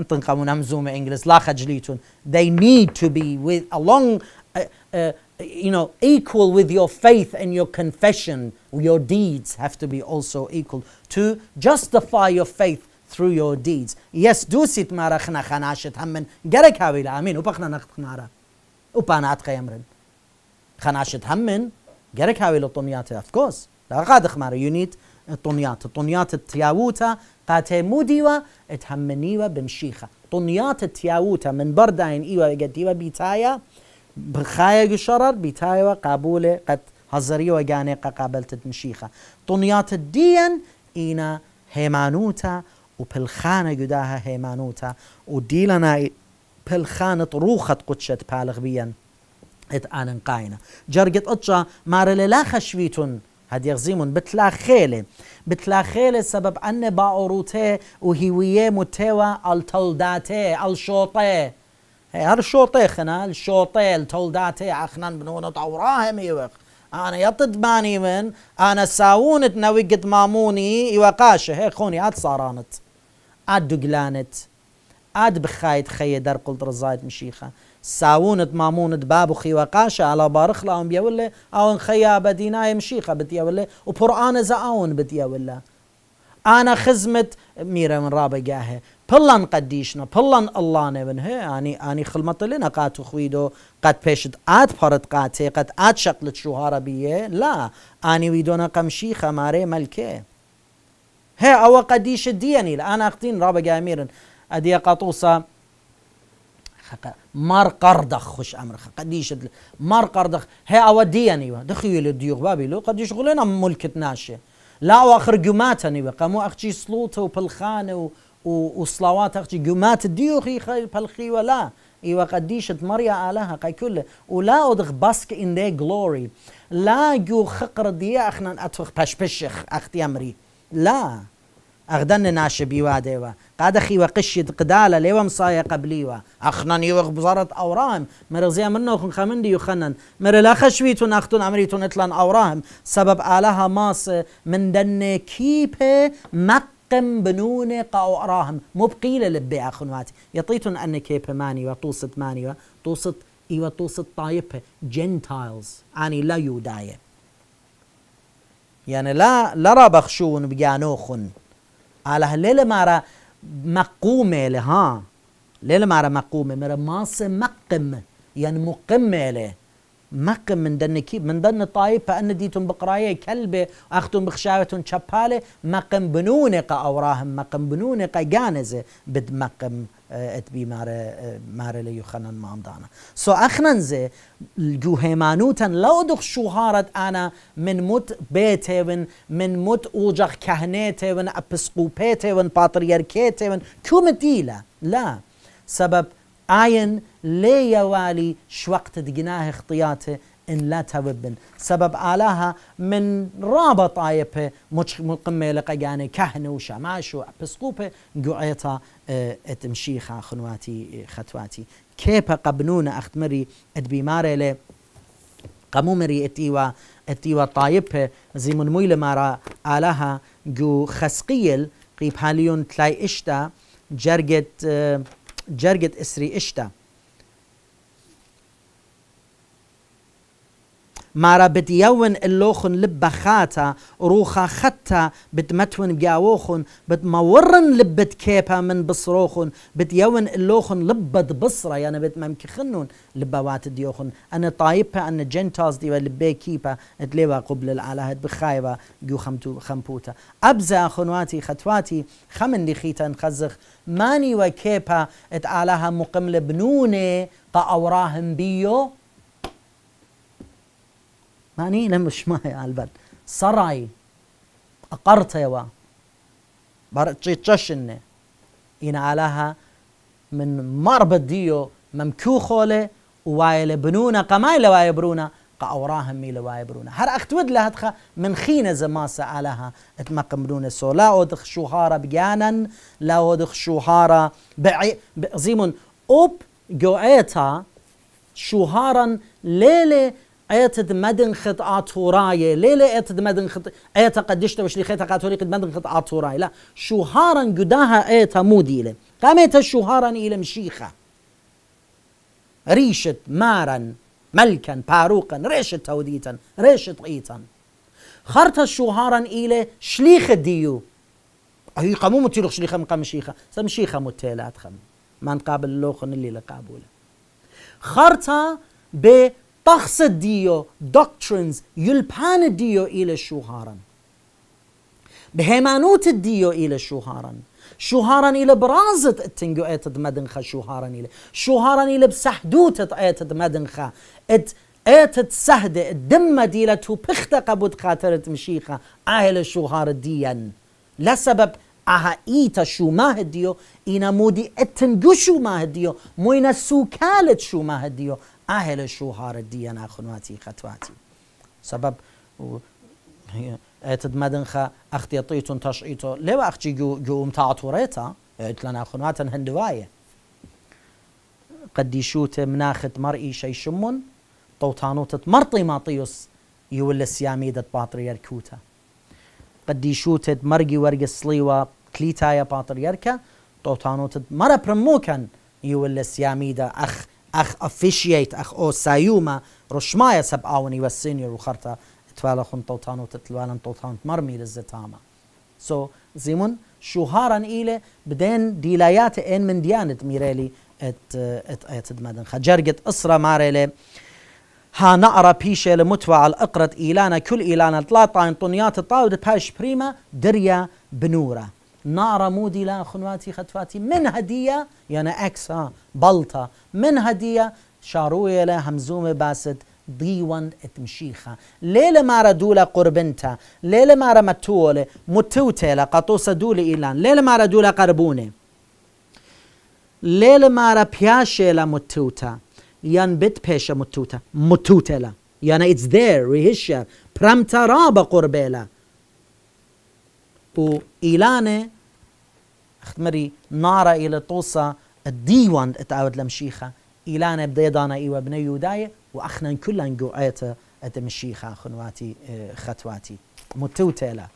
S1: need to be with along, uh, uh, you know, equal with your faith and your confession. Your deeds have to be also equal to justify your faith through your deeds. Yes, do sit mara khna khanashet hammen gerek havila amin upakhna nakht khmara upana at khanashet hammen gerek havila tomiyat of course. You need طنيات طنيات التياوتا قاتي موديوا اتهمنيوا بمشيخة طنيات التياوتا من بردين ايوا قديوا بيتايا بخايا شرر بيتايا قابولة قد هزري وقاني قابلت مشيخة طنيات الدين اينا هيمانوتا وبالخانة جداها هيمانوتا وديلنا بالخانة روخة قدشت بالغبيا بيان ات آنن قاينة جرقت اتشا مارل لا خشويتون هاد يغزيمون بتلاخيلي بتلاخيلي سبب أن باعروته وهيوية متوى التلداتي الشوطي هر الشوطي خنا الشوطي التلداتي عخنان بنون طوراهم ميوخ أنا يطد ماني من أنا ساونت نوي قد ماموني يوقاش هي خوني أد صارانت أد دقلانت أد بخايت خي دار قلت رزايت مشيخة ساونت مامونت بابو و خیوەقاشە ئالا بارخلاون بیاول لێ ئەوەن خەیا بە دینایە مشیخە بتیەوە لێ و پڕانە زە ئاون بتیەوە لە ئانە خزمت میرە من ڕابگاهێ پڵان قەدیشنە پڵان ئەلانێ بن هەیە ئانی ئانی خلمەتە لێ نەقات و خویدۆ قەت پێشت ئات پەرت قاتێ قەت ئات شەقلت شوهارە بیە لا ئانی ویدۆنە قەمشی خەمارێ مەلکێ هەیە ئەوە قەدیشە دیەنی لە ئاناختین ڕابگامێرن ئەدیە قەتوسە خقا مار قردخ خوش ئەمر خەقە دیشت مار قەردەخ هەیە ئەوە دیەنیوە دخی لە دیوغ بابی لۆ قە دیش غڵێنە ملکت ناشێ اني گوماتەنیوە قەمو ئەخچی سلوتە و و وصلوات أختي جمات ديوخي خير بالخي ولا إيوا قديشت مريا آلها قاي كل ولا أدغ باسك إن دي جلوري لا جو خقر دي أخنا اتوخ باش أختي أمري لا أغدن ئەغدەن ناشبی وا دێوە قادەخیوە قشید قدالە لێوەم سایە قبلیوە ئەخنانی وەق بزارەت أورام مرزيا منو خن خەمندی و خەنن مرە لا خەشویت و ناختون ئەمریتون أورام سبب آلها ماس من دن پێ مقم بنون قاوراهم مو بقيل لبي اخنواتي يطيتن ان كيب ماني وطوسط ماني وطوسط ايوه طوسط طايبه جنتايلز يعني لا يودايه يعني لا لا رابخشون بجانوخن على ليلة مارا مقومة لها ليلة مارا مقومة مرا ماس مقم يعني مقمة له مقم من دن كي من دن طايب فأن ديتون بقراية كلبة أختون بخشاوتون شبالة مقم بنونقة أوراهم مقم بنونقة جانزة بد مقم et bi mare mare le yochanan mamdana so akhnan ze juhemanutan law dukh shuharat ana min mut beteven min mut ujach kahneteven episkopeteven patriarketeven kumetila la سبب عين ليوالي شوقت دقناه اختياته إن لا تبن سبب آلاها من رابط آيبه مقمة لقياني كهنة وشماش وبسقوبة قعيتا آه، اتمشيخا خنواتي آه، خطواتي كيبا قبنون أختمري اتبيماري لي قمومري اتيوا اتيوا طايبه زي من مويل مارا آلها جو خسقيل قيب هاليون تلاي اشتا جرجت آه، جرجت اسري اشتا مارا بتيون اللوخن لبخاتا روخا خطا بتمتون بياوخن بتمورن لبت كيبا من بصروخن بتيون اللوخن لبت بصرا يعني بتممكخنون لبوات ديوخن أنا طايبا أن جنتاز ديوا لبي كيبا تليوا قبل العلاهد بخايبا جو خمتو خمبوتا أبزا خنواتي خطواتي خمن لخيتا نخزخ ماني وكيبا اتعلاها مقمل بنوني قاوراهم بيو البرد صرعي أقرت يا وا برتشي برتششن إن عليها من مربط ديو خوله وايل بنونا قمايل برونا قاوراهم ميل برونا هر اختود لها تخا من خينا زماسة عليها اتمقم بنونا سو لا ودخ شوهارا بجانا لا ودخ شوهارا بعي زيمون اوب جوئتا شوهارا ليلي ايت مدن خط اتوراي ليلة ايت مدن خط ايت قدشت وشليخيت قاتوري قد مدن خط اتوراي لا شهارا قداها ايت موديلة قامت شهارا الى مشيخة ريشت مارا ملكا باروقا ريشت توديتا ريشت ايتا خرت شهارا الى شليخ ديو هي قامو متيلو شليخة من قام شيخة سم شيخة متيلات خم من قابل اللوخن اللي لقابوله خرطة به طقس الديو doctrines يلبان الديو إلى شهارا بهيمانوت الديو إلى شهارا شهارا إلى برازة التنجو ايتد مدنخا شهارا إلى شهارا إلى بسحدوت ايتد مدنخا ات ايتد سهدة الدم ديلا تو بخت قبود خاطرة مشيخة اهل شوهار ديا لا سبب اها ايتا شو ما هديو اينا مودي اتنجو شو ما هديو موينا سوكالت شو ما هديو اهل ئاهێ لە شوهارە سبب ناخنواتی خەتواتی خا ئەتت مەدنخە ئەختێتیتون تەشئیتۆ جو جو گوم تاعاتوڕێتە لە ناخنواتن هەندوایە قد يشوت مناخت مرئي شي شمون طوطانوتت مرطي ماطيوس يولى السياميدة باترياركوتا قد يشوت مرقي ورق الصليوة كليتايا باترياركا طوطانوتت مرا برموكن يولى السياميدة أخ اخ افيشيت اخ او سايوما رشمايا سبعاوني والسينيور وخرطة توالا خون طوطان وتتلوالا طوطان مرمي للزتاما سو so, زيمون شهارا إلى بدين ديلايات إن من ديانة ميرالي ات ات ات دمادن خجرقت إصرا ماريلي ها نقرا بيشة لمتوى الأقرة إيلانا كل إيلانا طلاطين طنيات الطاوده باش بريما دريا بنوره نار مودي لا خنواتي خطفاتي من هدية يعني أكس آه، ها بلطة من هدية شاروية لا همزومة باسد ديوان اتمشيخة ليلة مارا دولة قربنتا ليلة مارا متولة متوتة قطوسة دولة إيلان ليلة مارا دولة قربونة ليلة مارا بياشة لا متوتة يان يعني بيت بيشة متوتة متوتة لا يعني it's there ريهشة برمتا رابا قربيلا بو إيلانة اختمري نارا إلى طوسا الديوان اتعود لمشيخة إلانة بديدانا إيوا بني يوداية وأخنا كلن قوعيتا مشيخة خنواتي آه، خطواتي متوتيلا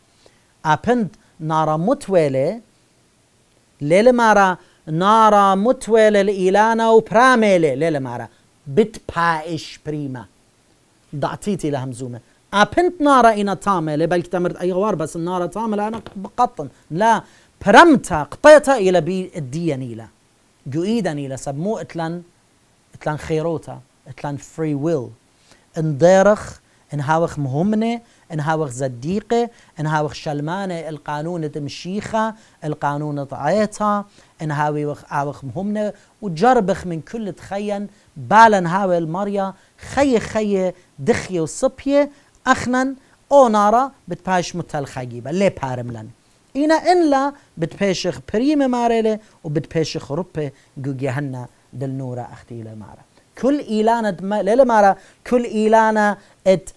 S1: أبند نارا متويلة ليلة مارا نارا متويلة الإيلانة وبراميلة ليلة مارا بتبايش بريما ضعتيتي زومه أبنت نارا تامل بل كتمرت أي غوار بس النارا تامل لا انا بقطن لا برمتا قطيتا الى بي الديا نيلا جويدا نيلا سمو إتلان إتلان خيروتا إتلان فري ويل إن إن هاوخ مهمنه هاوخ زديقة هاوخ شلمانة القانون تمشيخة القانون طعيتها إن هاوخ اوخ مهمنة وجربخ من كل تخين بالن هاوي المريا خي خي دخي وصبية اخنن أو اونارا بتپاش متلخگی با لی پارملن اینا انلا بتپیشخ پریم مارله و بتپیشخ رب گوگهن دل نورا اختي لمارا كل إيلانة دم... لمارا كل إيلانة ات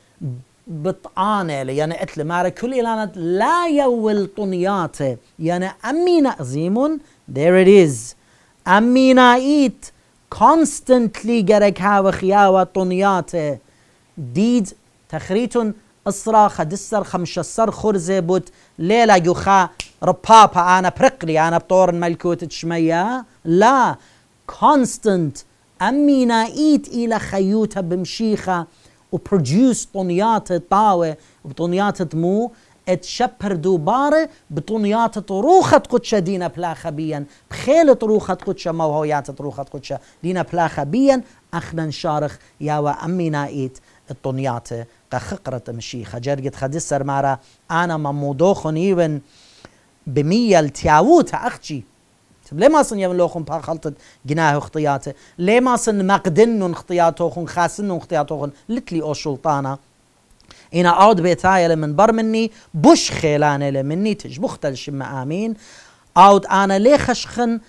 S1: بطعانة يعني ات لمارا كل إيلانة لا يول طنياته يعني أمينا أزيمون there it is أمينا إيت constantly جرك هاو خياوة طنياته deeds تخريتون اسرا خدسر سر خرزه بوت ليلا جوخا ربابا انا برقلي انا بطور ملكوت تشميا لا كونستنت امينا ايت الى خيوتها بمشيخه وبروديوس طنيات طاوه وبطنيات مو اتشبر دوبارة بطنيات طروخة قدشة دينا بلاخة بيا بخيل طروخة قدشة موهويات طروخة قدشة دينا بلاخة بيا أخنا شارخ يا وأمينا إيت الطنيات قخقرت مشي خجر قد جرقت سر مارا أنا ممودوخن إيون بمية التياوت أختي طب ليه ما سن يمن لوخن با خلطة جناه اختياته لي ما سن مقدن اختياتوخن خاسن اختياتوخن لتلي أو سلطانة إنا أود بيتاي من بر مني بوش خيلانة لمني تجبختل شم آمين أود أنا لي خشخن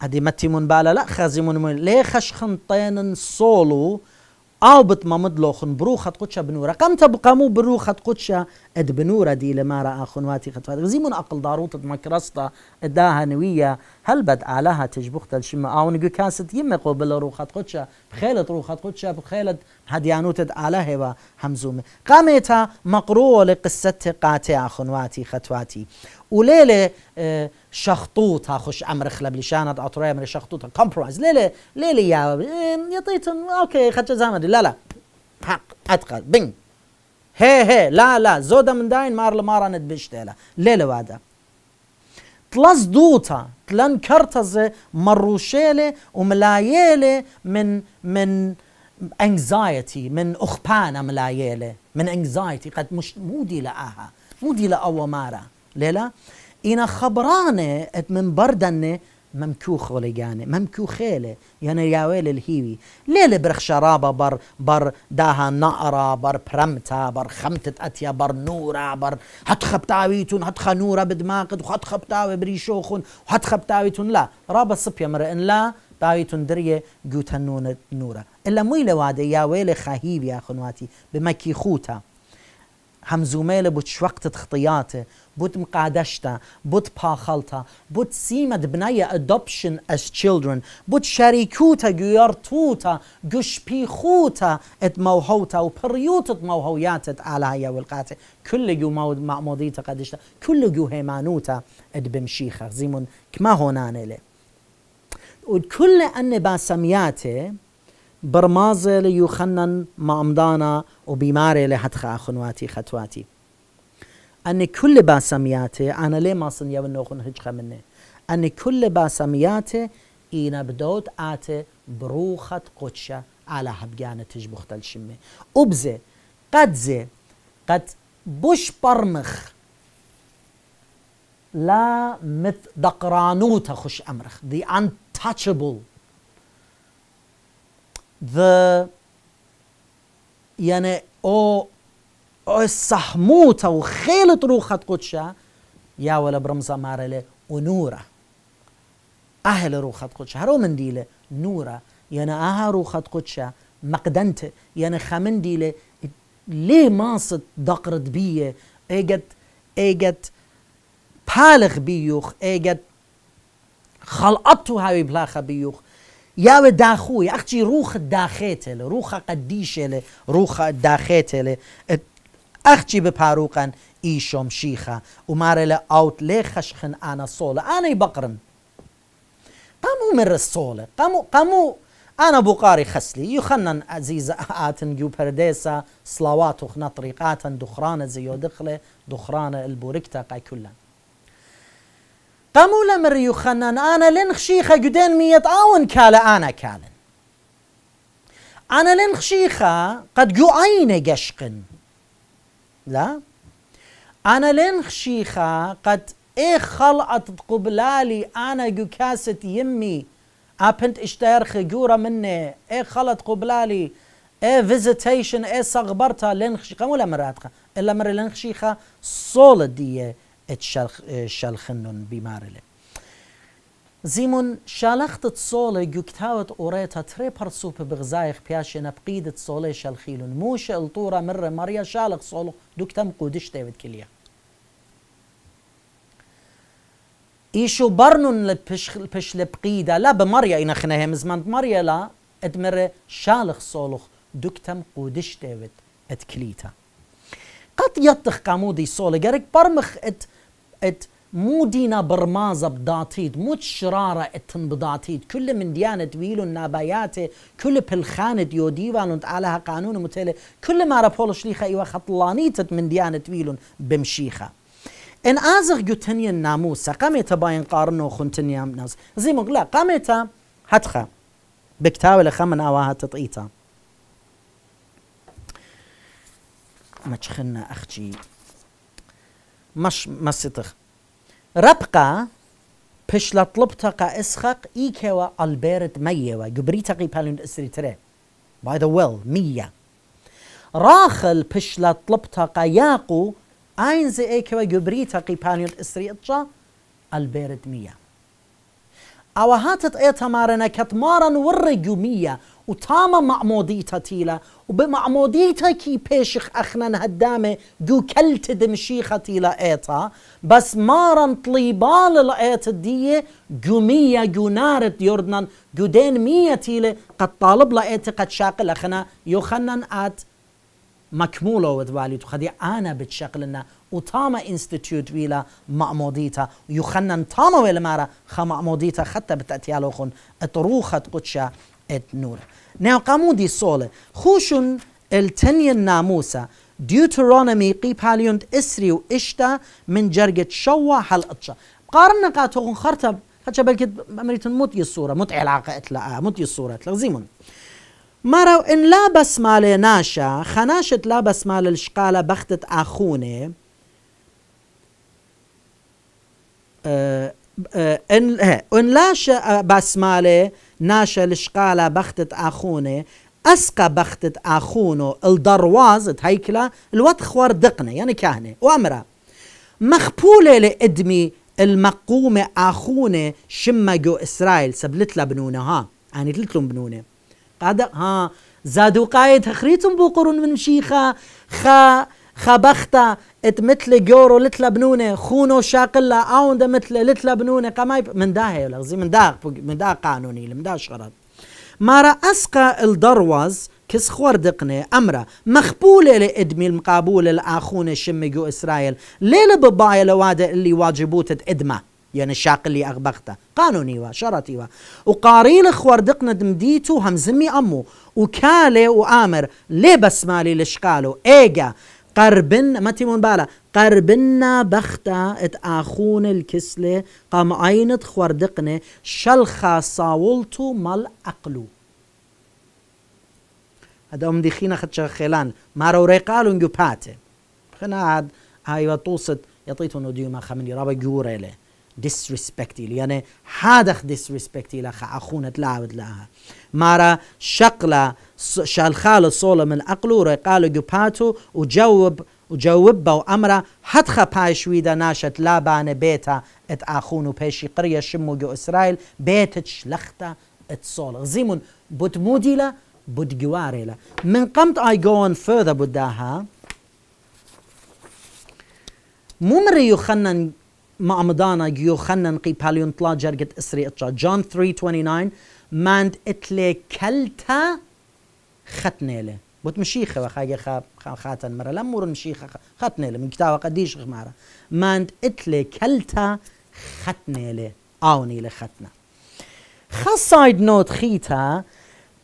S1: هدي متي من بالا لا خازي من ليه خشخن طين صولو او بتممد لو خن برو خط قدشة بنورة قم تبقمو برو خط قدشا اد بنورا دي لما را رأى خنواتي خطفات غزيمون اقل داروت اد مكرستا اداها نوية هل بد آلها تجبخت الشماء او نقو كاست يمقو بلا رو خط قدشا بخيلت رو خط قدشا بخيلت هديانوت آلها و همزومي قامتها مقروه لقصة قاتع خنواتي خطواتي وليلة اه شخطوط ها خش امر خلب لشانت أطرأ امر شخطوط كومبرومايز ليلي ليلي يا إيه، يطيتن اوكي خدت زامد لا لا حق اتقل بين هي هي لا لا زودا من داين مار لمارا ندبشتيلا ليلي وادا تلص دوتا تلن كرتز مروشيلي وملايلي من من anxiety من أخبانة ملايلة من anxiety قد مش مودي لآها مودي لأوا مارا ليلة اینا خبرانه ات من بردنه مەمکوخۆڵی گیانێ مەمکو خێلێ یەنە یاوێ لە هیوی لێ بر برخشەرا بر بەر داها نەعرا بر پرەمتا بر خمتت ئەتیا بر نورا بر هەت خەپتاویتون هەت خەنورە بدماقت خەت خەپتاوێ بریشۆخون هەت خەپتاویتون لا ڕابە سپێمەرەن لا تاویتون دریێ گوتە نورا نورە لە مووی لەوادە یاوێ لە خەهیوی یاخنواتی بمەکی خوتە هم لە بۆ شوەقتت بود مقادشتا بود پاخلتا بود سیمت بنای adoption as children بود شریکوتا گیارتوتا گشپیخوتا ات موهوتا و پریوت ات موهویات ات آلایا والقاتة كل جو مود معموديتا قدشتا كل جو هيمانوتا ات بمشيخة زيمون كما هونان له وكل أن باسمياته برمازة ليوخنن معمدانا وبيماري لحد خاخنواتي خطواتي أن كل باسمياته أنا لي ما صن صنيا نوخن هج خمني أن كل باسمياته إينا بدوت آت بروخة قدشة على هبجانة تجبخت الشمي أبزة قد زي قد بوش برمخ لا مت دقرانوتا خش أمرخ the untouchable the يعني او صحموت و خێڵت ڕوو خەت قوچە یاوە ولا برمزە مارە لێ و نورە ئاهل ڕوو خەت قوچ هەرۆ مندی لێ نورە یەنە ئاها ڕوو خەت قوچە مەقدەنت یەنە خەمندی لێ لێ ماست دەقرت بیە ئێگەت ئێگەت پالغ بیوخ ئێگەت خەڵعەت و هاوی بلاخە بیوخ یاوە داخوی ئەخچی روخ داخێتێ لە ڕوخە قەدیشێ لێ اخچی به ئەخچی بپارروقەن ئیشۆم شیخە ومارە لە ئاوت لێ خەشخن ئانە بقرن قمو بەقرن قەموو قمو قمو قەموو ئانە خسلي خەسلی یخەنەن ئەزیزە ئاتنگی و پەردێسە سلاوات و دخران دوخرانە دخله دخران دوخرانە البورکتە قایکولە قمو لمر مری یخەنەن ئانە لێن خشیخە گودێن میەت ئاون کالە ئانە کالن ئانە لێن قد قەت گوعینە گەشقن لا أنا لين خشيخة قد إيه خلقت قبلالي أنا جكاسة يمي أبنت اشتهر خجورة مني إيه خلط قبلالي إيه فيزيتيشن إيه صغبرتا لين خشيخة ولا مراتخة إلا مرة لين خشيخة صولة دي اتشلخنن إيه بمارلي زیمون شالخت سوله گوکتاوت اوریتا تری پرسو په بغزایخ پیاش نبقید سوله شلخیلون موش الطورة مر ماریا شالخ سوله دوکتم قودش دیوید کلیا ایشو برنون لپش لبقیده لبقيده لا بمريا اين خناهم زمان ماریا لا ادمر شالخ صولخ دوکتم قودش داوت اتكليتا قد يطخ قامودي صول گرک برمخ ات ات مو دينا برمازة بداتيد مو شرارة اتن بداتيد كل من ديانة ويلو النابايات كل بالخانة ديو ديوان علىها قانون متهلة كل ما ربولش ليخا ايوا خطلانيتت من ديانة ويلو بمشيخة ان ازغ جوتنيا ناموسا قامتا باين قارنو خنتنيا ناس زي مقلا قامتا هتخا بكتاوي خمن اواها تطئيتا متشخنا اختي مش مسطخ ربقى پش لطلبتقى اسخق ايكوا البيرت ميوا جبريتقي بالون اسري تري by the well مية راخل پش لطلبتقى ياقو اين زي اي كوا جبري جبريتقي بالون اسري اتجا البيرت مية او هاتت تمارنا كتمارن ورقو مية و تاما معموديتا تيلا وبمعموديتا كي بيشخ أخنا هدامة جو كلت دمشيخة تيلا ايتا بس مارن طليبال الايتا دي جو مية جو نارت يردنن جو دين مية تيلا قد طالب لايتا قد شاقل أخنا يخنن آت مكمولة ودوالي تخدي أنا بتشغلنا وطاما انستيتيوت ويلا معموديتا يخنن طاما ويلا خا معموديتا حتى بتأتيالوخن اتروخت قدشا et nur. Now kamu di sole, khushun el tenyen namusa, Deuteronomy qi قي باليوند اسري واشتا من جرقة شوا حل اتشا قارنا قاتو خرتب هاتشا بلكي امريت موت الصورة موت علاقة اتلا موت الصورة تلغزيمون مارو ان لا بس مال ناشا خناشت لا بس مال الشقالة بختت أخونة اه، أه، ان ان لاش بسماله ناشا لشقاله بختت اخونه اسقى بختت اخونه الدرواز هيكله الوت خوار دقنه يعني كهنه وامره مخبوله لادمي المقومة أخونة شما جو إسرائيل سبلت لها بنونة ها يعني تلت لهم بنونة قاد ها زادوا قايد هخريتهم بقرون من شيخة خا خبختا ات مثل جورو لتلا بنونه خونو شاقلا اوند مثل لتلا بنونه قماي من داه لغزي من داه من داه قانوني من داه شغرات مارا اسقى الدروز كس خور دقني أمرا مخبولة لإدمي المقابولة لآخونة شمجو إسرائيل ليلة بباية لوادة اللي واجبوت إدمه يعني الشاق اللي اغبخته قانوني شرطي وا وقارين خوار دقنا دمديتو همزمي أمو وكالي وآمر ليه بس مالي لشقالو إيجا قربن ما تيمون بالا قربنا بختا اخون الكسلة قام عينت خوردقنه شلخا ساولتو مال أقلو هذا أم ديخينا خدشا خيلان ما رو ريقالو نجو باتي خنا عاد هاي وطوست يطيتون وديو ما خمني رابا جوريلي disrespect ili, yani hadach disrespect ili kha akhuna tlaawd laha. مارا شقلا شال خال صولة من أقلو ري رقالو جباتو وجوب وجوبه وأمرا هتخا بايش دا ناشت لابان بيتا ات آخونو بيشي قرية شمو جو إسرائيل بيتش شلختا ات صولة زيمون بوت موديلا بوت جواريلا من قمت I go on further بداها ممري يخنن جيو خنن قي باليون طلا جرقت اسري اتشا جون 329 ماند اتلي كلتا ختنيلي بوت مشيخة وخاقي خا خاتن مرة لمور مشيخة ختنيلي من كتابة قديش مرة ماند اتلي كلتا ختنيلي آوني لختنا خا سايد نوت خيتا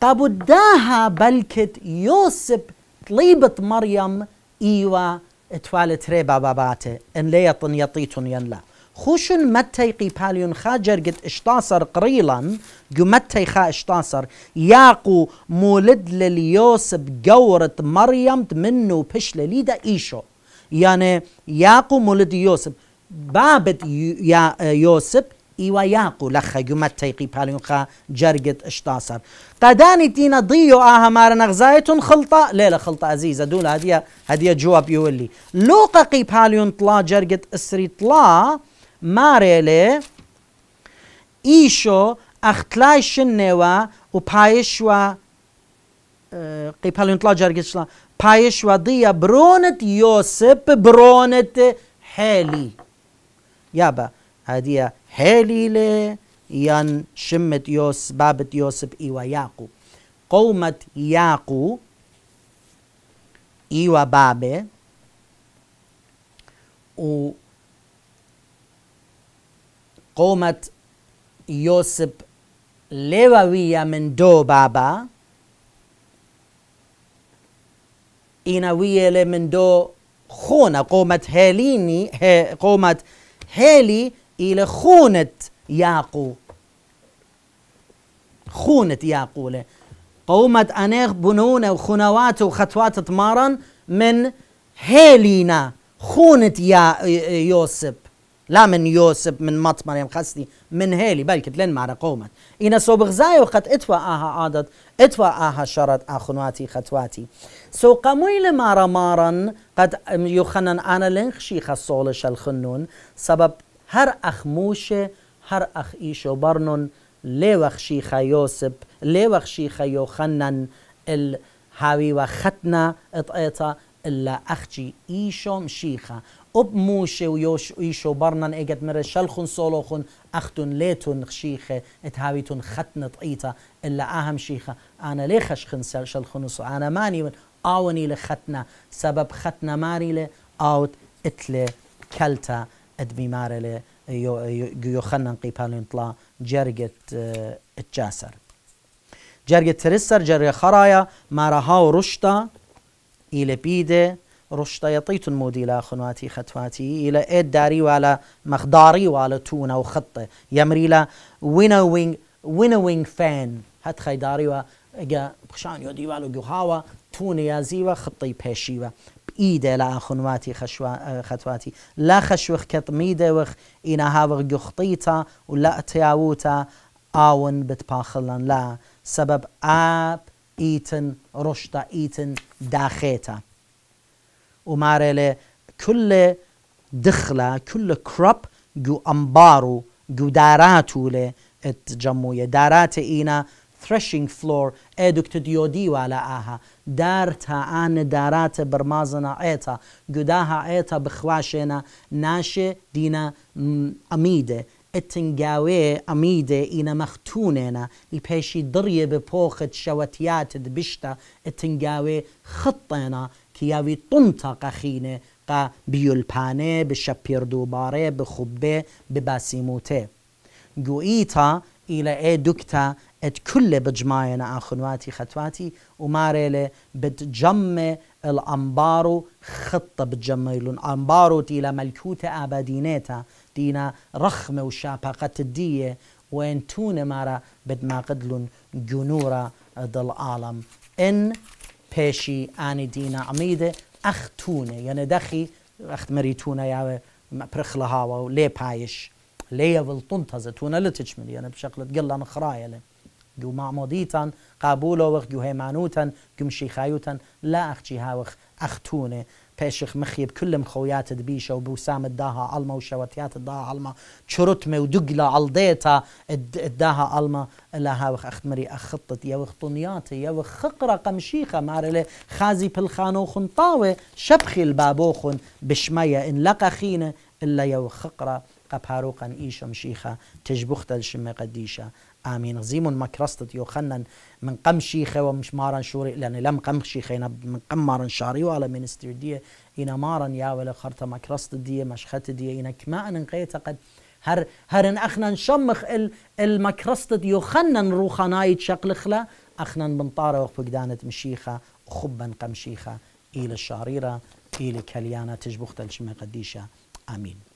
S1: قابو داها بلكت يوسف طليبة مريم إيوه تري بابا باباته ان ليطن يطيتن ينلا خوشن متى يقي باليون خاجر قد اشتاصر قريلا قو متى خا اشتاصر ياقو مولد لليوسب قورت مريم منو بش لليدا ايشو يعني ياقو مولد يوسف بابت يا يوسف ئیوا یاقو لە خەگومەت تەیقی خا جەرگت شتاسەر قەدانی تینە دیۆ اها مار خڵتا خلطه لە خلطه عزیزە دوو هەدیە هەدیە جواب یوللی لۆقەقی پالیون تڵا جەرگت ئەسری تڵا مارێ لێ ئیشۆ ئەختلای شنێوە و پایشوە قیپەلون تڵا جەرگشلا پایشوە دیە برۆنت برونت برۆنت برونت یا بە هەدیە Helile jan Shimmet Jos, Babet Josip iwa Jakub. Qawmat Jakub iwa Babe u قومت يوسف ليوية من دو بابا إنوية من دو خونة قومت هاليني قومت هالي إلى خونة ياقو خونة ياقو قومت أنيخ بنون وخنوات وخطوات طمارا من هيلينا خونة يا يوسف لا من يوسف من مط مريم خسني من هيلي بل كتلين مع قومت إنا صوبغ زاي وقت اتوا آها عادت اتوا آها شرط أخنواتي خطواتي سو قمويل مارا مارا قد يخنن أنا لنخشي خصولش الخنون سبب هر اخ موشه هر اخ ایشو برنون لی وخشی خیوسب ايشو برنن لوخشيخ يوسب لوخشيخ يوخنن الهاوي وختنا اطقيتا إلا اخچی ایشو مشیخا أب موشة و یوش ایشو برنن إيجت مرة شلخون سولوخون اختون لیتون خشیخه ات شيخة اتهاويتن ختنة طقيتا إلا أهم شیخا أنا لی خشخن شلخون سو أنا ماني من آوني لختنا سبب ختنا لی آوت اتلی کلتا ئەدمی مارلي يو گوۆخەنەن قیپانین تڵا جەرگت ئەچاسەر. آه، جەرگە ترسەر جەرێ خەڕایە مارەها و ڕشتا ئیلەپیدێ ڕشتە یەطیتون مدی لە خنواتی خەتواتی لە ئێ داری وا لە مەخداری وا لە توونە و وينوينغ وينوينغ فان هات خيداري هەت إجا بخشان يودي یۆ جوهاوا و گوهاوە خطي بيشيوا لا خنواتي خشوا خطواتي لا خەشوخ کەتمی دەوەخ ئینا هاوەغ گوختیتە و لە ئەتیاوتە ئاون بتپاخڵن لا سبب اب ايتن رشتا ايتن داخيتا ومارلة كل دخلة كل کل جو أمبارو جو داراتو گودارات و لێ جەمویە threshing floor eduktu diyor di wala aha darta an darate bermazana eta gudaha eta bkhwashena nashe dina mm, amide التنقاوي أميدة إنا مختوننا لبيشي دريه بپوخت شواتيات دبشتا خطينا كي كياوي طنطا خينة قا بيولبانه بشبير دوباره بخبه بباسيموته جوئيتا إلى إيه دكتا ات كل بجماينا أخنواتي خطواتي وماريلي بتجمع الأنبارو خطة بتجمع الأنبارو تيلا ملكوتة أبدينيتا دينا رخمة وشابقة الدية وين تون مارا بدما قدلون جنورا دل عالم إن بيشي آني دينا عميدة أختونة يعني دخي أخت مريتونة يا برخلها ولي بايش ليه ولطنتها زتونة لتجمل يعني بشكل تقلن خرايلة گو معمودیتان جو گو جم گمشیخایوتەن لا ئەخچی هاوخ اختونه پێشخ مخیب کلم خۆیاتت بیشە و بوسامت داها ئەلمە و شەوەتیاتت دا ئەلمە چرتمێ و علما لە ئەڵدێتا داها ئەلمە لە هاوخ ئەختمەری ئەخطت یەوەخ دنیاتە یەوە خقرە قم مارە مارله خازی پلخان و خونتاوێ شەبخیل با بۆ خون بشمەیە ان لە خینه إلا يو خقرة قبهاروقا ایشم شيخة تجبخت الشم ديشة آمين غزيمون مكرستت يوخنن من قم شيخة ومش مارن شوري لأن لم قم شيخة من قم مارن شاري وعلى منستر دي إنا مارن يا ولا خرت مكرست دي مشخت دي إنا كما أن قيت قد هر هرن أخنا نشمخ ال المكرست يوخنن روخنايت شقل خلا أخنا بنطاره طارة وفقدانة مشيخة وخبا قم شيخة إلى الشاريرة إلى كليانة تجبخت الشمع قديشة آمين